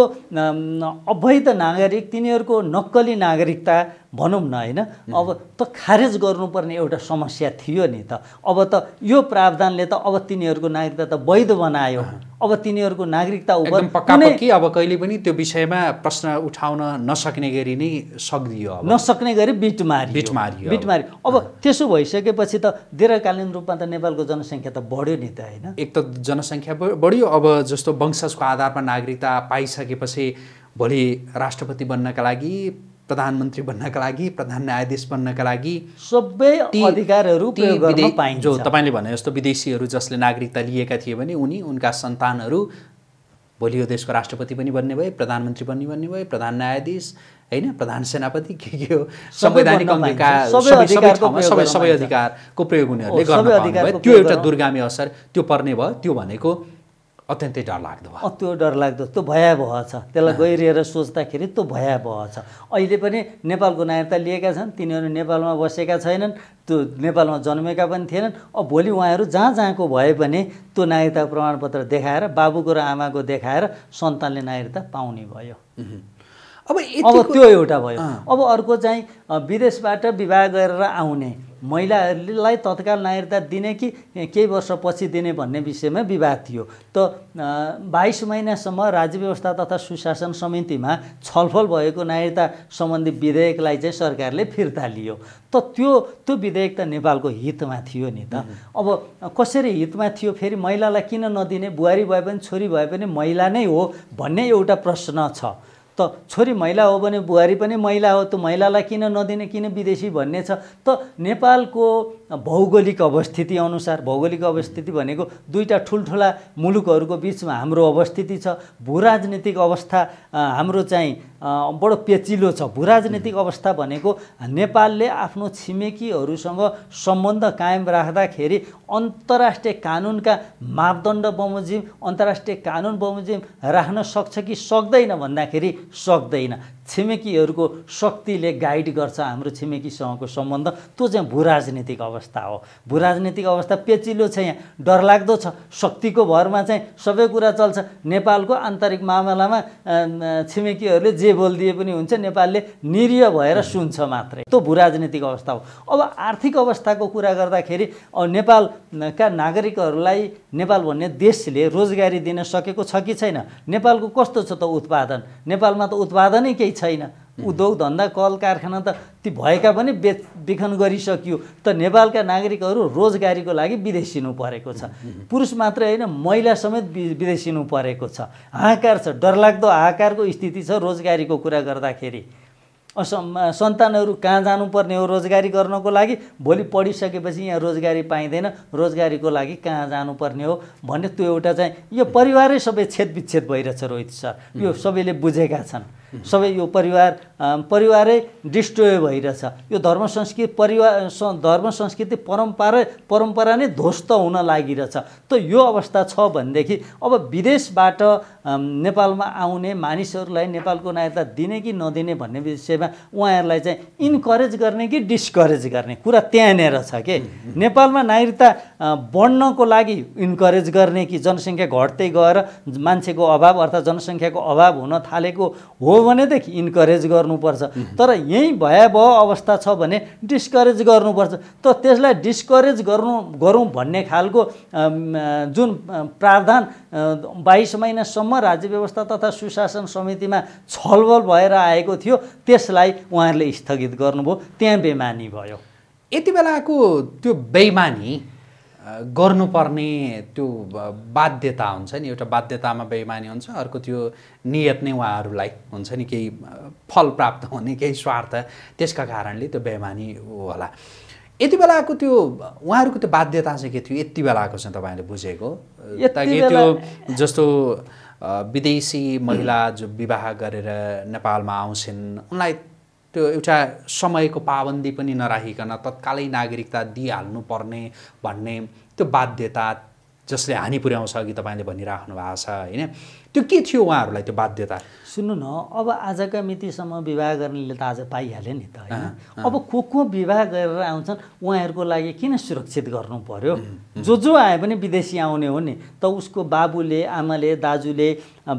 अवैध नागरिक तिनीहरूको नक्कली नागरिकता भनौँ न होइन अब त खारेज गर्नुपर्ने एउटा समस्या थियो नि त अब त यो प्रावधानले त अब तिनीहरूको नागरिकता त वैध बनायो अब तिनीहरूको नागरिकता उप पक्का पक्की अब कहिले पनि त्यो विषयमा प्रश्न उठाउन नसक्ने गरी नै सक्दियो नसक्ने गरी बिट मारियो बिट मारियो बिट मारियो अब त्यसो भइसकेपछि त दीर्घकालीन रूपमा त नेपालको जनसङ्ख्या त बढ्यो नि त होइन एक त जनसङ्ख्या बढ्यो अब जस्तो वंशजको आधारमा नागरिकता पाइसकेपछि भोलि राष्ट्रपति बन्नका लागि प्रधानमन्त्री बन्नका लागि प्रधान न्यायाधीश बन्नका लागि सबै अधिकारहरू जो तपाईँले भने जस्तो विदेशीहरू जसले नागरिकता लिएका थिए भने उनी उनका सन्तानहरू भोलि यो देशको राष्ट्रपति पनि बन्ने भए प्रधानमन्त्री पनि बन्ने भए प्रधान न्यायाधीश होइन प्रधान सेनापति के के हो संवैधानिक सबै अधिकारको प्रयोग उनीहरूले गर्नु त्यो एउटा दुर्गामी असर त्यो पर्ने भयो त्यो भनेको अत्यन्तै डरलाग्दो भयो त्यो डरलाग्दो त्यो भयावह छ त्यसलाई गहिरिएर सोच्दाखेरि त्यो भयावह छ अहिले पनि नेपालको नागरिकता लिएका छन् तिनीहरू नेपालमा बसेका छैनन् त्यो नेपालमा जन्मेका पनि थिएनन् अब भोलि उहाँहरू जहाँ जहाँको भए पनि त्यो नागरिकता प्रमाणपत्र देखाएर बाबुको र आमाको देखाएर सन्तानले नागरिकता पाउने भयो अब अब त्यो एउटा भयो अब अर्को चाहिँ विदेशबाट विवाह गरेर आउने महिलाहरूलाई तत्काल नागरिकता दिने कि केही वर्षपछि दिने भन्ने विषयमा विवाद थियो त बाइस महिनासम्म राज्य व्यवस्था तथा सुशासन समितिमा छलफल भएको नागरिकता सम्बन्धी विधेयकलाई चाहिँ सरकारले फिर्ता लियो त त्यो त्यो विधेयक त नेपालको हितमा थियो नि त अब कसरी हितमा थियो फेरि महिलालाई किन नदिने बुहारी भए पनि छोरी भए पनि महिला नै हो भन्ने एउटा प्रश्न छ त छोरी महिला हो भने बुहारी पनि महिला हो त महिलालाई किन नदिने किन विदेशी भन्ने छ त नेपालको भौगोलिक अवस्थिति अनुसार भौगोलिक अवस्थिति भनेको दुईवटा ठुल्ठुला मुलुकहरूको बिचमा हाम्रो अवस्थिति छ भूराजनीतिक अवस्था हाम्रो चाहिँ बडो पेचिलो छ राजनीतिक अवस्था भनेको नेपालले आफ्नो छिमेकीहरूसँग सम्बन्ध कायम राख्दाखेरि अन्तर्राष्ट्रिय कानुनका मापदण्ड बमोजिम अन्तर्राष्ट्रिय कानुन बमोजिम राख्न सक्छ कि सक्दैन भन्दाखेरि सक्दैन छिमेकीहरूको शक्तिले गाइड गर्छ हाम्रो छिमेकीसँगको सम्बन्ध त्यो चाहिँ भूराजनीतिक अवस्था हो भूराजनीतिक अवस्था पेचिलो छ यहाँ डरलाग्दो छ शक्तिको भरमा चाहिँ सबै कुरा चल्छ नेपालको आन्तरिक मामलामा छिमेकीहरूले जे बोलिदिए पनि हुन्छ नेपालले निरीय भएर सुन्छ मात्रै त्यो भूराजनीतिक अवस्था हो अब आर्थिक अवस्थाको कुरा गर्दाखेरि नेपालका नागरिकहरूलाई नेपाल भन्ने देशले रोजगारी दिन सकेको छ कि छैन नेपालको कस्तो छ त उत्पादन नेपालमा त उत्पादनै केही छैन उद्योग धन्दा कल कारखाना त ती भएका पनि बेच बिखन गरिसकियो त नेपालका नागरिकहरू रोजगारीको लागि विदेशिनु परेको छ पुरुष मात्रै होइन महिला समेत विदेशिनु परेको छ हाहाकार छ डरलाग्दो हाहाकारको स्थिति छ रोजगारीको कुरा गर्दाखेरि सन्तानहरू कहाँ जानुपर्ने हो रोजगारी गर्नको लागि भोलि पढिसकेपछि यहाँ रोजगारी पाइँदैन रोजगारीको लागि कहाँ जानुपर्ने हो भन्ने त्यो एउटा चाहिँ यो परिवारै सबै छेदविच्छेद भइरहेछ रोहित सर यो सबैले बुझेका छन् सबै यो परिवार परिवारै डिस्ट्रोय भइरहेछ यो धर्म संस्कृति परिवार धर्म संस्कृति परम्परा परम्परा नै ध्वस्त हुन लागिरहेछ त यो अवस्था छ भनेदेखि अब विदेशबाट नेपालमा आउने मानिसहरूलाई नेपालको नागरिकता दिने कि नदिने भन्ने विषयमा उहाँहरूलाई चाहिँ इन्करेज गर्ने कि डिस्करेज गर्ने कुरा त्यहाँनिर छ के नेपालमा नागरिकता बढ्नको लागि इन्करेज गर्ने कि जनसङ्ख्या घट्दै गएर मान्छेको अभाव अर्थात् जनसङ्ख्याको अभाव हुन थालेको हो भनेदेखि इन्करेज गर्नुपर्छ तर यहीँ भयावह अवस्था छ भने डिस्करेज गर्नुपर्छ त त्यसलाई डिस्करेज गर्नु गरौँ भन्ने खालको जुन प्रावधान बाइस महिनासम्म राज्य व्यवस्था तथा सुशासन समितिमा छलबल भएर आएको थियो त्यसलाई उहाँहरूले स्थगित गर्नुभयो त्यहाँ बेमानी भयो यति बेलाको त्यो बेमानी गर्नुपर्ने त्यो बाध्यता हुन्छ नि एउटा बाध्यतामा बेइमानी हुन्छ अर्को त्यो नियत नै उहाँहरूलाई हुन्छ नि केही फल प्राप्त हुने केही स्वार्थ त्यसका कारणले त्यो बेमानी होला यति बेलाको त्यो उहाँहरूको त्यो बाध्यता चाहिँ के थियो यति बेलाको चाहिँ तपाईँले बुझेको त्यो जस्तो विदेशी महिला जो विवाह गरेर नेपालमा आउँछिन् उनलाई त्यो एउटा समयको पाबन्दी पनि नराखिकन तत्कालै नागरिकता दिइहाल्नुपर्ने भन्ने त्यो बाध्यता जसले हानि पुर्याउँछ अघि तपाईँले भनिराख्नु भएको छ होइन त्यो के थियो उहाँहरूलाई त्यो बाध्यता सुन्नु न अब आजका मितिसम्म विवाह गर्नेले त आज पाइहाल्यो नि त होइन अब को को विवाह गरेर आउँछन् उहाँहरूको लागि किन सुरक्षित गर्नु पर्यो जो जो आए पनि विदेशी आउने हो नि त उसको बाबुले आमाले दाजुले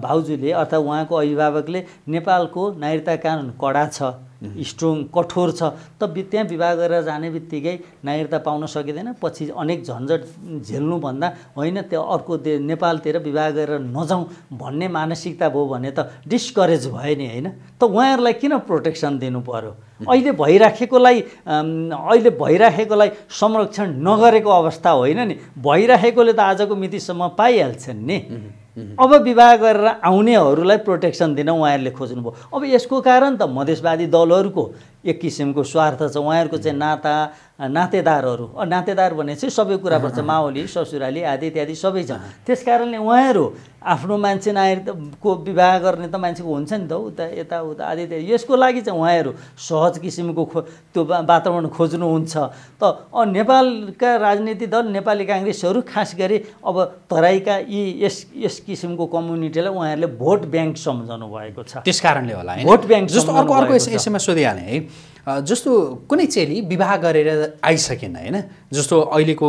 भाउजूले अर्थात् उहाँको अभिभावकले नेपालको नागरिकता कानुन कडा छ स्ट्रङ mm-hmm. कठोर छ त त्यहाँ विवाह गरेर जाने बित्तिकै नागरिकता पाउन सकिँदैन पछि अनेक झन्झट झेल्नुभन्दा होइन त्यो अर्को दे नेपालतिर विवाह गरेर नजाउँ भन्ने मानसिकता भयो भने त डिस्करेज भयो नि होइन त उहाँहरूलाई किन प्रोटेक्सन दिनु पऱ्यो mm-hmm. अहिले भइराखेकोलाई अहिले भइराखेकोलाई संरक्षण नगरेको अवस्था होइन नि भइराखेकोले त आजको मितिसम्म पाइहाल्छन् नि mm-hmm. अब विवाह गरेर आउनेहरूलाई प्रोटेक्सन दिन उहाँहरूले खोज्नुभयो अब यसको कारण त मधेसवादी दलहरूको एक किसिमको स्वार्थ छ उहाँहरूको चाहिँ नाता नातेदारहरू नातेदार भने चाहिँ सबै कुरा पर्छ माओली ससुराली आदि इत्यादि सबै छ त्यस कारणले उहाँहरू आफ्नो मान्छे नायर को विवाह गर्ने त मान्छेको हुन्छ नि त उता उता आदि इत्यादि यसको लागि चाहिँ उहाँहरू सहज किसिमको खो त्यो वातावरण खोज्नुहुन्छ त नेपालका राजनीति दल नेपाली काङ्ग्रेसहरू खास गरी अब तराईका यी यस यस किसिमको कम्युनिटीलाई उहाँहरूले भोट ब्याङ्क सम्झाउनु भएको छ त्यस कारणले होला भोट ब्याङ्क जस्तो अर्को अर्को यसैमा सोधिहालेँ है जस्तो कुनै चेली विवाह गरेर आइसकेन होइन जस्तो अहिलेको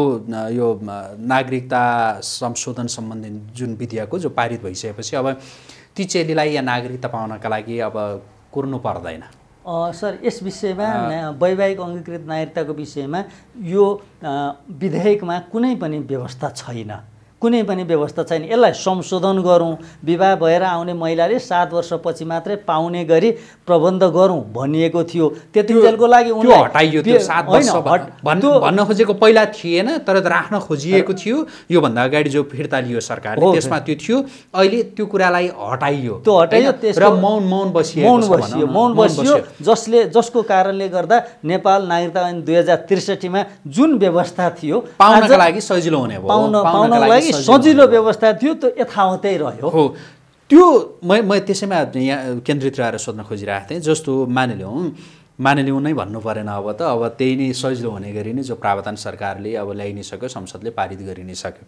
यो नागरिकता संशोधन सम्बन्धी जुन विधेयक हो जो पारित भइसकेपछि अब ती चेलीलाई या नागरिकता पाउनका लागि अब कुर्नु पर्दैन सर यस विषयमा वैवाहिक अङ्गीकृत नागरिकताको विषयमा यो विधेयकमा कुनै पनि व्यवस्था छैन कुनै पनि व्यवस्था छैन यसलाई संशोधन गरौँ विवाह भएर आउने महिलाले सात वर्षपछि मात्रै पाउने गरी प्रबन्ध गरौँ भनिएको थियो त्यति बेलको लागि हटाइयो भन्न खोजेको पहिला थिएन तर राख्न खोजिएको थियो योभन्दा अगाडि जो फिर्ता लियो सरकारले त्यसमा त्यो थियो अहिले त्यो कुरालाई हटाइयो त्यो हटाइयो र मौन मौन बसियो मौन बसियो मौन बसियो जसले जसको कारणले गर्दा नेपाल नागरिकता ऐन दुई हजार त्रिसठीमा जुन व्यवस्था थियो पाउनका लागि सजिलो हुने पाउन पाउनको लागि सजिलो व्यवस्था थियो त्यो यथावतै रह्यो हो त्यो म म त्यसैमा यहाँ केन्द्रित रहेर सोध्न खोजिरहेको थिएँ जस्तो मानिलिउँ मानिलिउँ नै भन्नु परेन अब त अब त्यही नै सजिलो हुने गरी नै जो प्रावधान सरकारले अब ल्याइ नै सक्यो संसदले पारित गरि नै सक्यो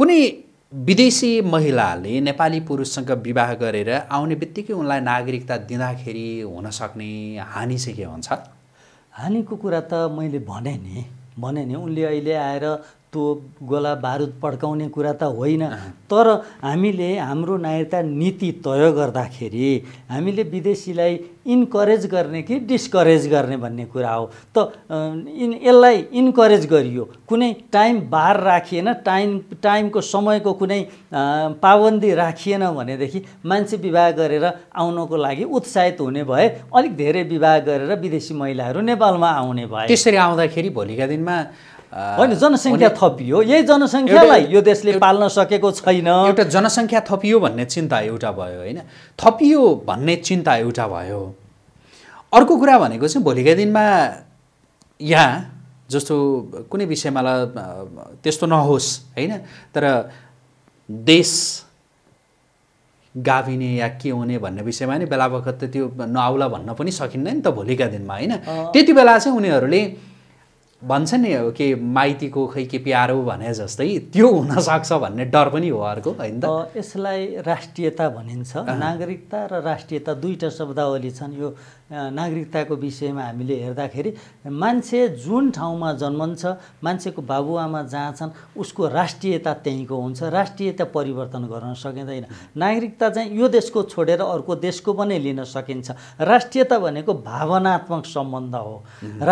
कुनै विदेशी महिलाले नेपाली पुरुषसँग विवाह गरेर आउने बित्तिकै उनलाई नागरिकता दिँदाखेरि हुनसक्ने हानि चाहिँ के हुन्छ हानिको कुरा त मैले भने नि भने नि उनले अहिले आएर त्यो गोला बारुद पड्काउने कुरा त होइन तर हामीले हाम्रो नायरता नीति तय गर्दाखेरि हामीले विदेशीलाई इन्करेज गर्ने कि डिस्करेज गर्ने भन्ने कुरा हो त इन यसलाई इन्करेज गरियो कुनै टाइम बार राखिएन टाइम टाइमको समयको कुनै पाबन्दी राखिएन भनेदेखि मान्छे विवाह गरेर आउनको लागि उत्साहित हुने भए अलिक धेरै विवाह गरेर विदेशी महिलाहरू नेपालमा आउने भए त्यसरी आउँदाखेरि भोलिका दिनमा होइन जनसङ्ख्या थपियो यही जनसङ्ख्यालाई यो देशले पाल्न सकेको छैन एउटा जनसङ्ख्या थपियो भन्ने चिन्ता एउटा भयो होइन थपियो भन्ने चिन्ता एउटा भयो अर्को कुरा भनेको चाहिँ भोलिका दिनमा यहाँ जस्तो कुनै विषयमा त्यस्तो नहोस् होइन तर देश गाभिने या के हुने भन्ने विषयमा नि बेला बखत त त्यो नआउला भन्न पनि सकिँदैन नि त भोलिका दिनमा होइन त्यति बेला चाहिँ उनीहरूले भन्छ नि के माइतीको खै के प्यारो भने जस्तै त्यो हुनसक्छ भन्ने डर पनि हो अर्को होइन त यसलाई राष्ट्रियता भनिन्छ नागरिकता र राष्ट्रियता दुईवटा शब्दावली छन् यो नागरिकताको विषयमा हामीले हेर्दाखेरि मान्छे जुन ठाउँमा जन्मन्छ मान्छेको बाबुआमा जहाँ छन् उसको राष्ट्रियता त्यहीँको हुन्छ राष्ट्रियता परिवर्तन गर्न सकिँदैन नागरिकता चाहिँ यो देशको छोडेर अर्को देशको पनि लिन सकिन्छ राष्ट्रियता भनेको भावनात्मक सम्बन्ध हो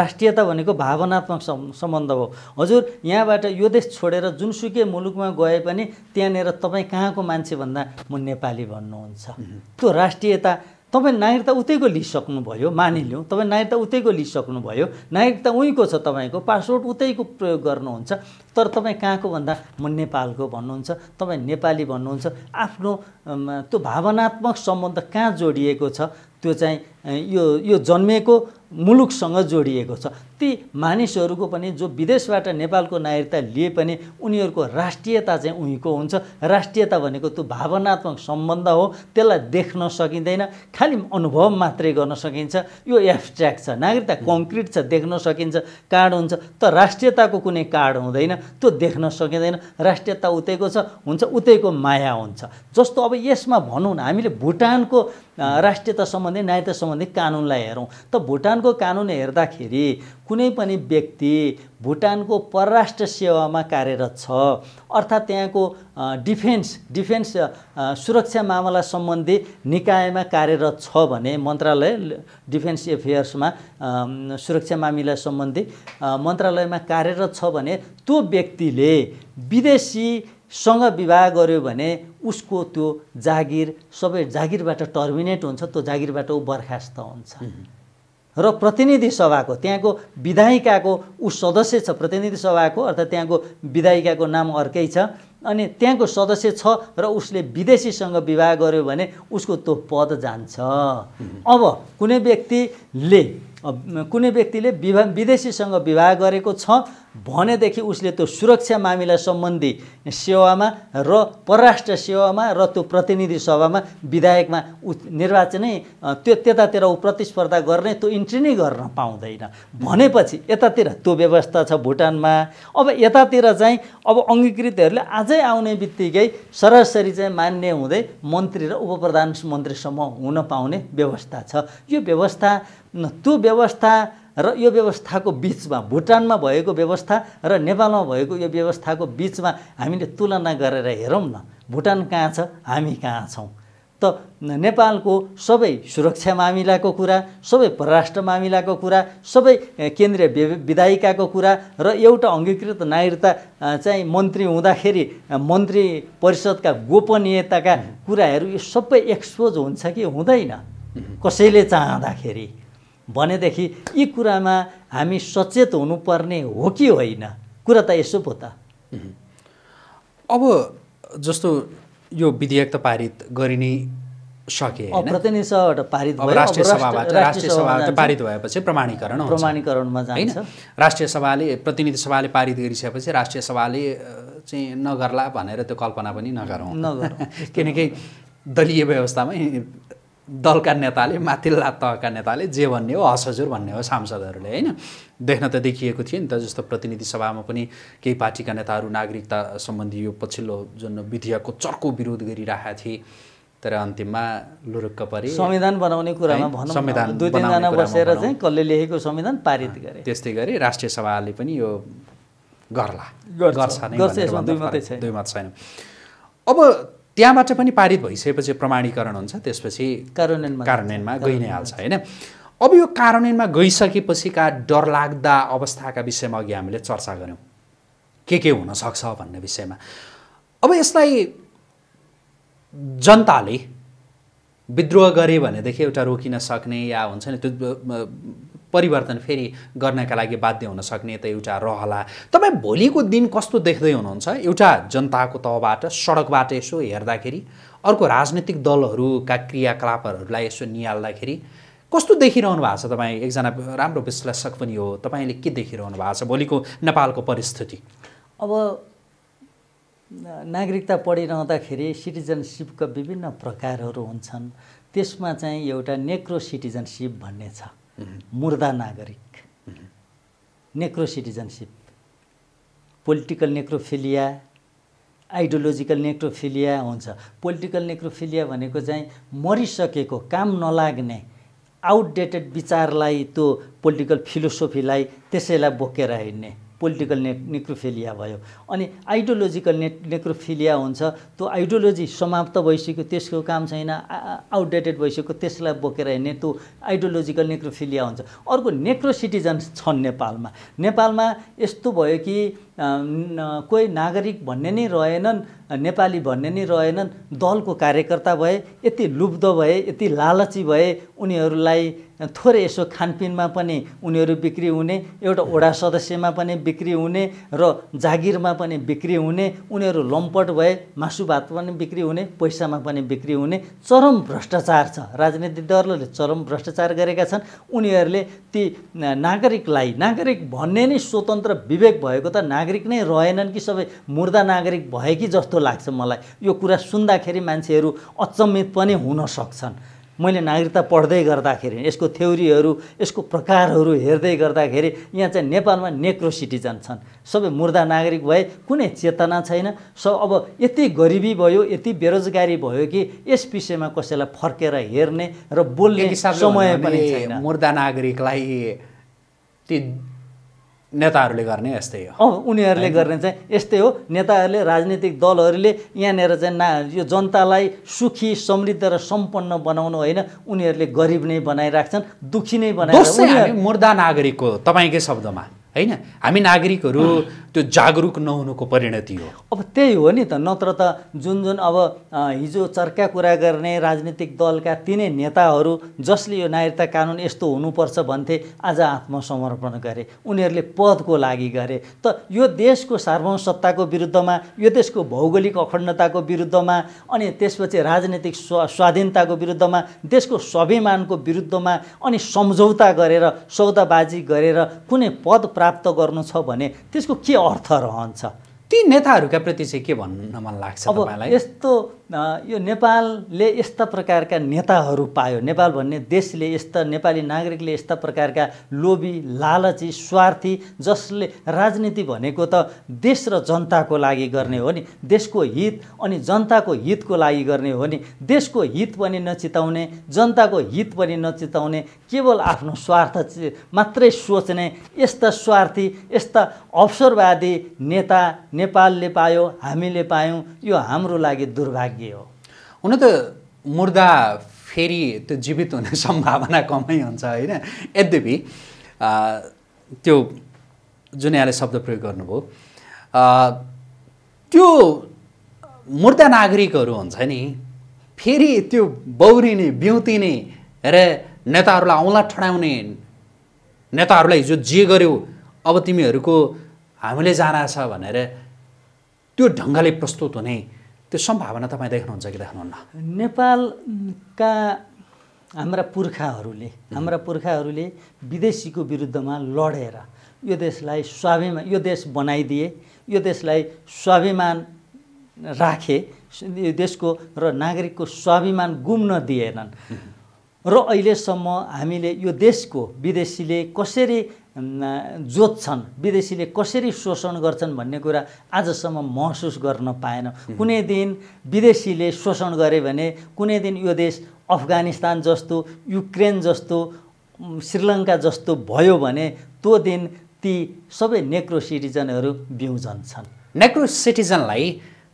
राष्ट्रियता भनेको भावनात्मक सम्बन्ध हो हजुर यहाँबाट यो देश छोडेर जुनसुकै मुलुकमा गए पनि त्यहाँनिर तपाईँ कहाँको मान्छे भन्दा म नेपाली भन्नुहुन्छ त्यो राष्ट्रियता तपाईँ नागरिकता उतैको लिइसक्नुभयो मानिलिउँ तपाईँ नागरिकता उतैको लिइसक्नुभयो नागरिकता उहीँको छ तपाईँको पासपोर्ट उतैको प्रयोग गर्नुहुन्छ तर तपाईँ कहाँको भन्दा म नेपालको भन्नुहुन्छ तपाईँ नेपाली भन्नुहुन्छ आफ्नो त्यो भावनात्मक सम्बन्ध कहाँ जोडिएको छ त्यो चाहिँ यो यो जन्मिएको मुलुकसँग जोडिएको छ ती मानिसहरूको पनि जो विदेशबाट नेपालको नागरिकता लिए पनि उनीहरूको राष्ट्रियता चाहिँ उहीँको हुन्छ राष्ट्रियता भनेको त्यो भावनात्मक सम्बन्ध हो त्यसलाई देख्न सकिँदैन खालि अनुभव मात्रै गर्न सकिन्छ यो एब्स्ट्र्याक्ट छ नागरिकता कङ्क्रिट छ देख्न सकिन्छ कार्ड हुन्छ त राष्ट्रियताको कुनै कार्ड हुँदैन त्यो देख्न सकिँदैन राष्ट्रियता उतैको छ हुन्छ उतैको माया हुन्छ जस्तो अब यसमा भनौँ न हामीले भुटानको राष्ट्रियता सम्बन्धी नागरिकता सम्बन्धी कानुनलाई हेरौँ त भुटानको कानुन हेर्दाखेरि कुनै पनि व्यक्ति भुटानको परराष्ट्र सेवामा कार्यरत छ अर्थात् त्यहाँको डिफेन्स डिफेन्स सुरक्षा मामला सम्बन्धी निकायमा कार्यरत छ भने मन्त्रालय डिफेन्स एफेयर्समा सुरक्षा मामिला सम्बन्धी मन्त्रालयमा कार्यरत छ भने त्यो व्यक्तिले विदेशी सँग विवाह गर्यो भने उसको त्यो जागिर सबै जागिरबाट टर्मिनेट हुन्छ त्यो जागिरबाट ऊ बर्खास्त हुन्छ र प्रतिनिधि सभाको त्यहाँको विधायिकाको ऊ सदस्य छ प्रतिनिधि सभाको अर्थात् त्यहाँको विधायिकाको नाम अर्कै छ अनि त्यहाँको सदस्य छ र उसले विदेशीसँग विवाह गर्यो भने उसको त्यो पद जान्छ अब कुनै व्यक्तिले कुनै व्यक्तिले विवाह विदेशीसँग विवाह गरेको छ भनेदेखि उसले त्यो सुरक्षा मामिला सम्बन्धी सेवामा र परराष्ट्र सेवामा र त्यो प्रतिनिधि सभामा विधायकमा उ निर्वाचनै त्यो त्यतातिर ऊ प्रतिस्पर्धा गर्ने त्यो इन्ट्री नै गर्न पाउँदैन भनेपछि यतातिर त्यो व्यवस्था छ भुटानमा अब यतातिर चाहिँ अब अङ्गीकृतहरूले आजै आउने बित्तिकै सरासरी चाहिँ मान्य हुँदै मन्त्री र उपप्रधानमन्त्रीसम्म हुन पाउने व्यवस्था छ यो व्यवस्था त्यो व्यवस्था र यो व्यवस्थाको बिचमा भुटानमा भएको व्यवस्था र नेपालमा भएको यो व्यवस्थाको बिचमा हामीले तुलना गरेर हेरौँ न भुटान कहाँ छ हामी कहाँ छौँ त नेपालको सबै सुरक्षा मामिलाको कुरा सबै परराष्ट्र मामिलाको कुरा सबै केन्द्रीय विधायिकाको कुरा र एउटा अङ्गीकृत नागरिकता चाहिँ मन्त्री हुँदाखेरि मन्त्री परिषदका गोपनीयताका कुराहरू यो सबै एक्सपोज हुन्छ कि हुँदैन कसैले चाहँदाखेरि भनेदेखि यी कुरामा हामी सचेत हुनुपर्ने हो कि होइन कुरा त यसो पो त अब जस्तो यो विधेयक त पारित गरि सके प्रतिनिधि सभाबाट पारित भयो राष्ट्रिय सभाबाट राष्ट्रिय सभाबाट पारित भएपछि प्रमाणीकरण प्रमाणीकरणमा जान्छ राष्ट्रिय सभाले प्रतिनिधि सभाले पारित गरिसकेपछि राष्ट्रिय सभाले चाहिँ नगर्ला भनेर त्यो कल्पना पनि नगरौँ <laughs> किनकि दलीय व्यवस्थामै दलका नेताले माथिल्ला तहका नेताले जे भन्ने हो हस भन्ने हो सांसदहरूले होइन देख्न त देखिएको थियो नि त जस्तो प्रतिनिधि सभामा पनि केही पार्टीका नेताहरू नागरिकता सम्बन्धी यो पछिल्लो जुन विधेयकको चर्को विरोध गरिरहेका थिए तर अन्तिममा लुरुक्क परे संविधान बनाउने कुरामा भनौँ संविधान दुई तिनजना बसेर चाहिँ कसले लेखेको संविधान पारित गरे त्यस्तै गरी राष्ट्रिय सभाले पनि यो गर्ला गर्छ दुई मत छैन अब त्यहाँबाट पनि पारित भइसकेपछि प्रमाणीकरण हुन्छ त्यसपछि कार्यान्वयनमा कार्यान्वयनमा गइ नै हाल्छ होइन अब यो कार्यान्वयनमा गइसकेपछिका डरलाग्दा अवस्थाका विषयमा अघि हामीले चर्चा गऱ्यौँ के के हुनसक्छ भन्ने विषयमा अब यसलाई जनताले विद्रोह गरे भनेदेखि एउटा रोकिन सक्ने या हुन्छ नि त्यो परिवर्तन फेरि गर्नका लागि बाध्य हुन सक्ने त एउटा रहला तपाईँ भोलिको दिन कस्तो देख्दै हुनुहुन्छ एउटा जनताको तहबाट सडकबाट यसो हेर्दाखेरि अर्को राजनैतिक दलहरूका क्रियाकलापहरूलाई यसो निहाल्दाखेरि कस्तो देखिरहनु भएको छ तपाईँ एकजना राम्रो विश्लेषक पनि हो तपाईँले के देखिरहनु भएको छ भोलिको नेपालको परिस्थिति अब नागरिकता पढिरहँदाखेरि सिटिजनसिपका विभिन्न प्रकारहरू हुन्छन् त्यसमा चाहिँ एउटा नेक्रो सिटिजनसिप भन्ने छ मुर्दा नागरिक necro citizenship political necrophilia ideological necrophilia हुन्छ पोलिटिकल नेक्रोफिलिया भनेको चाहिँ मरिसकेको काम नलाग्ने आउटडेटेड विचारलाई त्यो पोलिटिकल फिलोसोफीलाई त्यसैलाई बोकेर हिँड्ने पोलिटिकल ने नेक्रोफिलिया भयो अनि आइडियोलोजिकल ने नेक्रोफिलिया हुन्छ त्यो आइडियोलोजी समाप्त भइसक्यो त्यसको काम छैन आउटडेटेड भइसक्यो त्यसलाई बोकेर हिँड्ने त्यो आइडियोलोजिकल नेक्रोफिलिया हुन्छ अर्को नेक्रो सिटिजन्स छन् नेपालमा नेपालमा यस्तो भयो कि कोही नागरिक भन्ने नै रहेनन् नेपाली भन्ने नै रहेनन् दलको कार्यकर्ता भए यति लुब्ध भए यति लालची भए उनीहरूलाई थोरै यसो खानपिनमा पनि उनीहरू बिक्री हुने एउटा ओडा सदस्यमा पनि बिक्री हुने र जागिरमा पनि बिक्री हुने उनीहरू लम्पट भए मासु भात पनि बिक्री हुने पैसामा पनि बिक्री हुने चरम भ्रष्टाचार छ राजनीतिक दलहरूले चरम भ्रष्टाचार गरेका छन् उनीहरूले ती नागरिकलाई नागरिक भन्ने नै स्वतन्त्र विवेक भएको त नागरिक नै रहेनन् कि सबै मुर्दा नागरिक भए कि जस्तो लाग्छ मलाई यो कुरा सुन्दाखेरि मान्छेहरू अचम्मित पनि हुन सक्छन् मैले नागरिकता पढ्दै गर्दाखेरि यसको थ्योरीहरू यसको प्रकारहरू हेर्दै गर्दाखेरि यहाँ चाहिँ नेपालमा नेक्रो सिटिजन छन् सबै मुर्दा नागरिक भए कुनै चेतना छैन स अब यति गरिबी भयो यति बेरोजगारी भयो कि यस विषयमा कसैलाई फर्केर हेर्ने र बोल्ने समय पनि छैन मुर्दा नागरिकलाई ती नेताहरूले गर्ने यस्तै हो उनीहरूले गर्ने चाहिँ यस्तै हो नेताहरूले राजनीतिक दलहरूले यहाँनिर चाहिँ ना यो जनतालाई सुखी समृद्ध र सम्पन्न बनाउनु होइन उनीहरूले गरिब नै बनाइराख्छन् दुःखी नै बनाएर मुर्दा नागरिक हो तपाईँकै शब्दमा होइन हामी नागरिकहरू त्यो जागरुक नहुनुको परिणति हो अब त्यही हो नि त नत्र त जुन जुन अब हिजो चर्का कुरा गर्ने राजनीतिक दलका तिनै नेताहरू जसले यो नागरिकता कानुन यस्तो हुनुपर्छ भन्थे आज आत्मसमर्पण गरे उनीहरूले पदको लागि गरे त यो देशको सार्वसत्ताको विरुद्धमा यो देशको भौगोलिक अखण्डताको विरुद्धमा अनि त्यसपछि राजनीतिक स्व स्वाधीनताको विरुद्धमा देशको स्वाभिमानको विरुद्धमा अनि सम्झौता गरेर सौदाबाजी गरेर कुनै पद प्राप्त गर्नु छ भने त्यसको के अर्थ रहन्छ ती नेताहरूका प्रति चाहिँ के भन्न मन लाग्छ अब यस्तो यो नेपालले यस्ता प्रकारका नेताहरू पायो नेपाल भन्ने देशले यस्ता नेपाली नागरिकले यस्ता प्रकारका लोभी लालची स्वार्थी जसले राजनीति भनेको त देश र जनताको लागि गर्ने हो नि देशको हित अनि जनताको हितको लागि गर्ने हो नि देशको हित पनि नचिताउने जनताको हित पनि नचिताउने केवल आफ्नो स्वार्थ मात्रै सोच्ने यस्ता स्वार्थी यस्ता अवसरवादी नेता नेपालले पायो हामीले पायौँ यो हाम्रो लागि दुर्भाग्य लागि हो हुन त मुर्दा फेरि त्यो जीवित हुने <laughs> सम्भावना कमै हुन्छ होइन यद्यपि त्यो जुन यहाँले शब्द प्रयोग गर्नुभयो त्यो मुर्दा नागरिकहरू हुन्छ नि फेरि त्यो बौरिने बिउतिने र नेताहरूलाई औँला ठडाउने नेताहरूलाई हिजो जे गर्यो अब तिमीहरूको हामीले जाना छ भनेर त्यो ढङ्गले प्रस्तुत हुने त्यो सम्भावना तपाईँ देख्नुहुन्छ कि देख्नुहुन्न नेपालका हाम्रा पुर्खाहरूले हाम्रा पुर्खाहरूले विदेशीको विरुद्धमा लडेर यो देशलाई स्वाभिमान यो देश बनाइदिए यो देशलाई स्वाभिमान राखे यो देशको र नागरिकको स्वाभिमान गुम्न दिएनन् र अहिलेसम्म हामीले यो देशको विदेशीले कसरी जोत्छन् विदेशीले कसरी शोषण गर्छन् भन्ने कुरा आजसम्म महसुस गर्न पाएन कुनै दिन विदेशीले शोषण गरे भने कुनै दिन यो देश अफगानिस्तान जस्तो युक्रेन जस्तो श्रीलङ्का जस्तो भयो भने त्यो दिन ती सबै नेक्रो सिटिजनहरू बिउजन्छन् नेक्रो सिटिजनलाई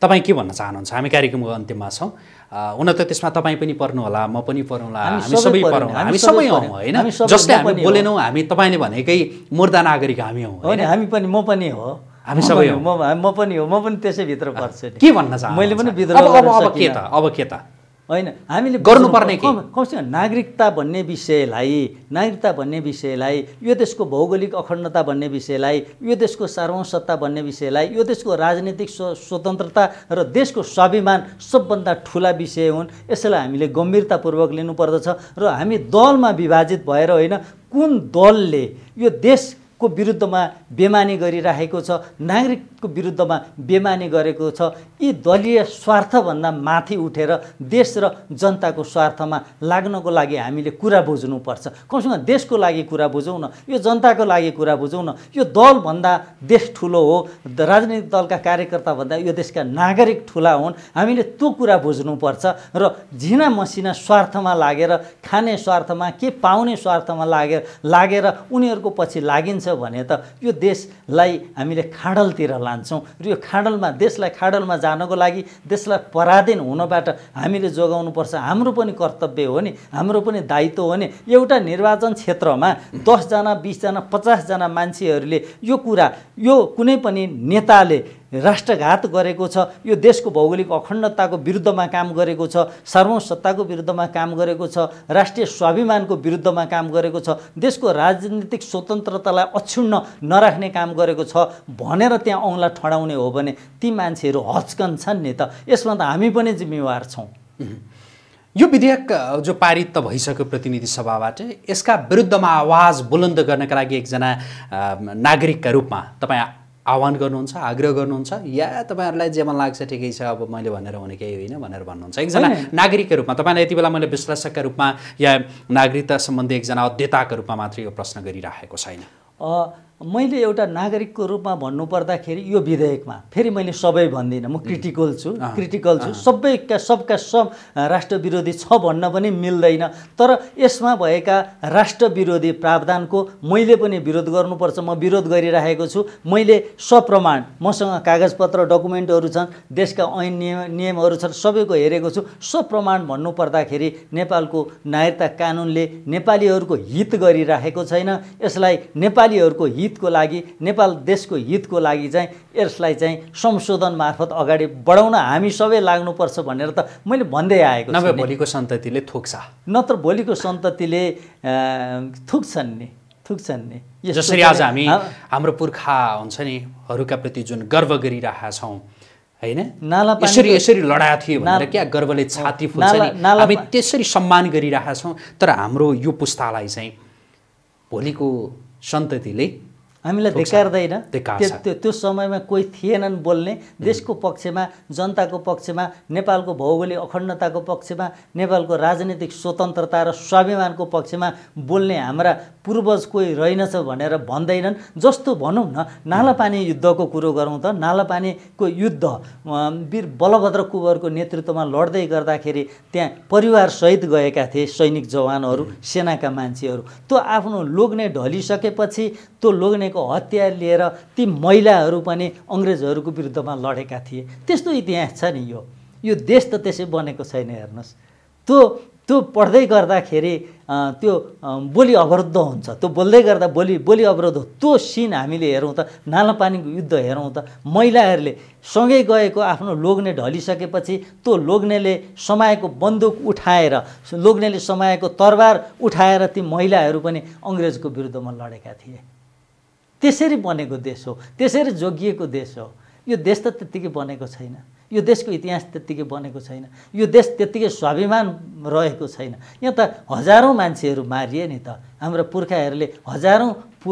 तपाईँ के भन्न चाहनुहुन्छ हामी कार्यक्रमको अन्त्यमा छौँ हुन त त्यसमा तपाईँ पनि पर्नु होला म पनि पर्नुहोला हामी सबै परौँ हामी सबै हौँ होइन जसले हामी बोलेनौँ हामी तपाईँले भनेकै मुर्दा नागरिक हामी हौँ होइन हामी पनि म पनि हो हामी सबै हो म पनि हो म पनि त्यसैभित्र पर्छ के भन्न चाहन्छु मैले पनि अब के त अब के त होइन हामीले गर्नुपर्ने कमसेकम नागरिकता भन्ने विषयलाई नागरिकता भन्ने विषयलाई यो देशको भौगोलिक अखण्डता भन्ने विषयलाई यो देशको सार्वसत्ता भन्ने विषयलाई यो देशको राजनीतिक स्व स्वतन्त्रता र देशको स्वाभिमान सबभन्दा ठुला विषय हुन् यसलाई हामीले गम्भीरतापूर्वक लिनुपर्दछ र हामी दलमा विभाजित भएर होइन कुन दलले यो देश को विरुद्धमा बेमानी गरिराखेको छ नागरिकको विरुद्धमा बेमानी गरेको छ यी दलीय स्वार्थभन्दा माथि उठेर देश र जनताको स्वार्थमा लाग्नको लागि हामीले कुरा बुझ्नुपर्छ कमसेकम देशको लागि कुरा बुझौँ न यो जनताको लागि कुरा बुझौँ न यो दलभन्दा देश ठुलो हो राजनीतिक दलका कार्यकर्ताभन्दा यो देशका नागरिक ठुला हुन् हामीले त्यो कुरा बुझ्नुपर्छ र झिना मसिना स्वार्थमा लागेर खाने स्वार्थमा के पाउने स्वार्थमा लागेर लागेर उनीहरूको पछि लागिन्छ भने त यो देशलाई हामीले खाडलतिर लान्छौँ र यो खाडलमा देशलाई खाडलमा जानको लागि देशलाई पराधीन हुनबाट हामीले जोगाउनुपर्छ हाम्रो पनि कर्तव्य हो नि हाम्रो पनि दायित्व हो नि एउटा निर्वाचन क्षेत्रमा दसजना बिसजना पचासजना मान्छेहरूले यो कुरा यो कुनै पनि नेताले राष्ट्रघात गरेको छ यो देशको भौगोलिक अखण्डताको विरुद्धमा काम गरेको छ सार्वसत्ताको विरुद्धमा काम गरेको छ राष्ट्रिय स्वाभिमानको विरुद्धमा काम गरेको छ देशको राजनीतिक स्वतन्त्रतालाई अक्षुण्ण नराख्ने काम गरेको छ भनेर त्यहाँ औँला ठडाउने हो भने ती मान्छेहरू हच्कन्छन् नि त यसमा त हामी पनि जिम्मेवार छौँ यो विधेयक जो पारित त भइसक्यो प्रतिनिधि सभाबाट यसका विरुद्धमा आवाज बुलन्द गर्नका लागि एकजना नागरिकका रूपमा तपाईँ आह्वान गर्नुहुन्छ आग्रह गर्नुहुन्छ या तपाईँहरूलाई जे मन लाग्छ ठिकै छ अब मैले भनेर हुने केही होइन भनेर भन्नुहुन्छ एकजना नागरिकको रूपमा तपाईँलाई यति बेला मैले विश्लेषकका रूपमा या नागरिकता सम्बन्धी एकजना अध्येताको रूपमा मात्र यो प्रश्न गरिराखेको छैन मैले एउटा नागरिकको रूपमा भन्नुपर्दाखेरि यो विधेयकमा फेरि मैले सबै भन्दिनँ म क्रिटिकल छु क्रिटिकल छु सबैका सबका सब राष्ट्रविरोधी छ भन्न पनि मिल्दैन तर यसमा भएका राष्ट्रविरोधी प्रावधानको मैले पनि विरोध गर्नुपर्छ म विरोध गरिराखेको छु मैले सप्रमाण मसँग कागजपत्र डकुमेन्टहरू छन् देशका ऐन नियम नियमहरू छन् सबैको हेरेको छु सप्रमाण भन्नुपर्दाखेरि नेपालको नागरिकता कानुनले नेपालीहरूको हित गरिराखेको छैन यसलाई नेपालीहरूको हित हितको लागि नेपाल देशको हितको लागि चाहिँ यसलाई चाहिँ संशोधन मार्फत अगाडि बढाउन हामी सबै लाग्नुपर्छ भनेर त मैले भन्दै आएको छु भोलिको सन्ततिले थुक्छ नत्र भोलिको सन्ततिले थुक्छन् नि थुक्छन् नि जसरी आज हामी हाम्रो पुर्खा हुन्छ नि हरूका प्रति जुन गर्व गरिरहेका छौँ होइन यसरी यसरी लडाएको थियो भनेर क्या गर्वले छाती फुल्छ हामी त्यसरी सम्मान गरिरहेका छौँ तर हाम्रो यो पुस्तालाई चाहिँ भोलिको सन्ततिले हामीलाई धिकार्दैन त्यो त्यो समयमा कोही थिएनन् बोल्ने देशको पक्षमा जनताको पक्षमा नेपालको भौगोलिक अखण्डताको पक्षमा नेपालको राजनीतिक स्वतन्त्रता र स्वाभिमानको पक्षमा बोल्ने हाम्रा पूर्वज कोही रहेनछ भनेर भन्दैनन् जस्तो भनौँ न नालापानी युद्धको कुरो गरौँ त नालापानीको युद्ध वीर बलभद्र कुवरको नेतृत्वमा लड्दै गर्दाखेरि त्यहाँ परिवार सहित गएका थिए सैनिक जवानहरू सेनाका मान्छेहरू त्यो आफ्नो लोग्ने ढलिसकेपछि त्यो लोग्ने गरेको हत्या लिएर ती महिलाहरू पनि अङ्ग्रेजहरूको विरुद्धमा लडेका थिए त्यस्तो इतिहास छ नि यो यो देश त त्यसै बनेको छैन हेर्नुहोस् त्यो त्यो पढ्दै गर्दाखेरि त्यो बोली अवरुद्ध हुन्छ त्यो बोल्दै गर्दा बोली बोली अवरुद्ध त्यो सिन हामीले हेरौँ त नालापानीको युद्ध हेरौँ त महिलाहरूले सँगै गएको आफ्नो लोग्ने ढलिसकेपछि त्यो लोग्नेले समाएको बन्दुक उठाएर लोग्नेले समाएको तरबार उठाएर ती महिलाहरू पनि अङ्ग्रेजको विरुद्धमा लडेका थिए त्यसरी बनेको देश हो त्यसरी जोगिएको देश हो यो देश त त्यत्तिकै बनेको छैन यो देशको इतिहास त्यत्तिकै बनेको छैन यो देश त्यत्तिकै स्वाभिमान रहेको छैन यहाँ त हजारौँ मान्छेहरू मारिए नि त हाम्रा पुर्खाहरूले हजारौँ पु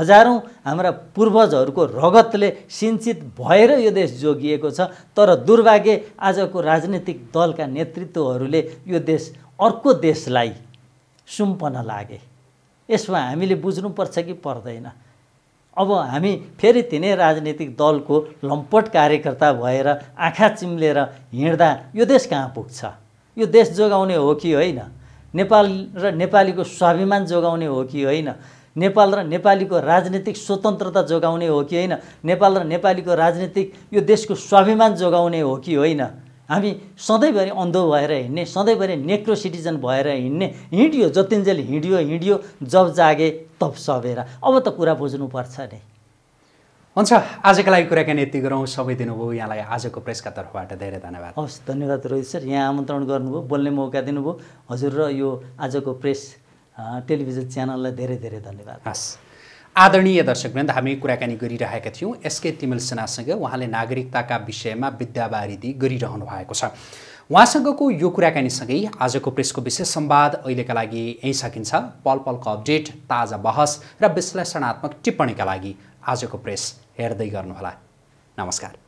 हजारौँ हाम्रा पूर्वजहरूको रगतले सिन्चित भएर यो देश जोगिएको छ तर दुर्भाग्य आजको राजनीतिक दलका नेतृत्वहरूले यो देश अर्को देशलाई सुम्पन लागे यसमा हामीले बुझ्नुपर्छ कि पर्दैन अब हामी फेरि तिनै राजनीतिक दलको लम्पट कार्यकर्ता भएर आँखा चिम्लेर हिँड्दा यो देश कहाँ पुग्छ यो देश जोगाउने हो कि होइन नेपाल र नेपालीको स्वाभिमान जोगाउने हो कि होइन नेपाल र नेपालीको राजनीतिक स्वतन्त्रता जोगाउने हो कि होइन नेपाल र नेपालीको राजनीतिक यो देशको स्वाभिमान जोगाउने हो कि होइन हामी सधैँभरि अन्धो भएर हिँड्ने सधैँभरि नेक्रो सिटिजन भएर हिँड्ने हिँड्यो जतिन्जेल हिँड्यो हिँड्यो जब जागे तब सबेर अब त कुरा बुझ्नुपर्छ नि हुन्छ आजको लागि कुराकानी यति गरौँ सबै दिनुभयो यहाँलाई आजको प्रेसका तर्फबाट धेरै धन्यवाद हवस् धन्यवाद रोहित सर यहाँ आमन्त्रण गर्नुभयो बोल्ने मौका दिनुभयो हजुर र यो आजको प्रेस टेलिभिजन च्यानललाई धेरै धेरै धन्यवाद हस् आदरणीय दर्शकवृन्द हामी कुराकानी गरिरहेका थियौँ एसके तिमल सिन्हासँग उहाँले नागरिकताका विषयमा विद्यावारिधि गरिरहनु भएको छ उहाँसँगको यो कुराकानीसँगै आजको प्रेसको विशेष सम्वाद अहिलेका लागि यहीँ सकिन्छ पल पलको अपडेट ताजा बहस र विश्लेषणात्मक टिप्पणीका लागि आजको प्रेस हेर्दै गर्नुहोला नमस्कार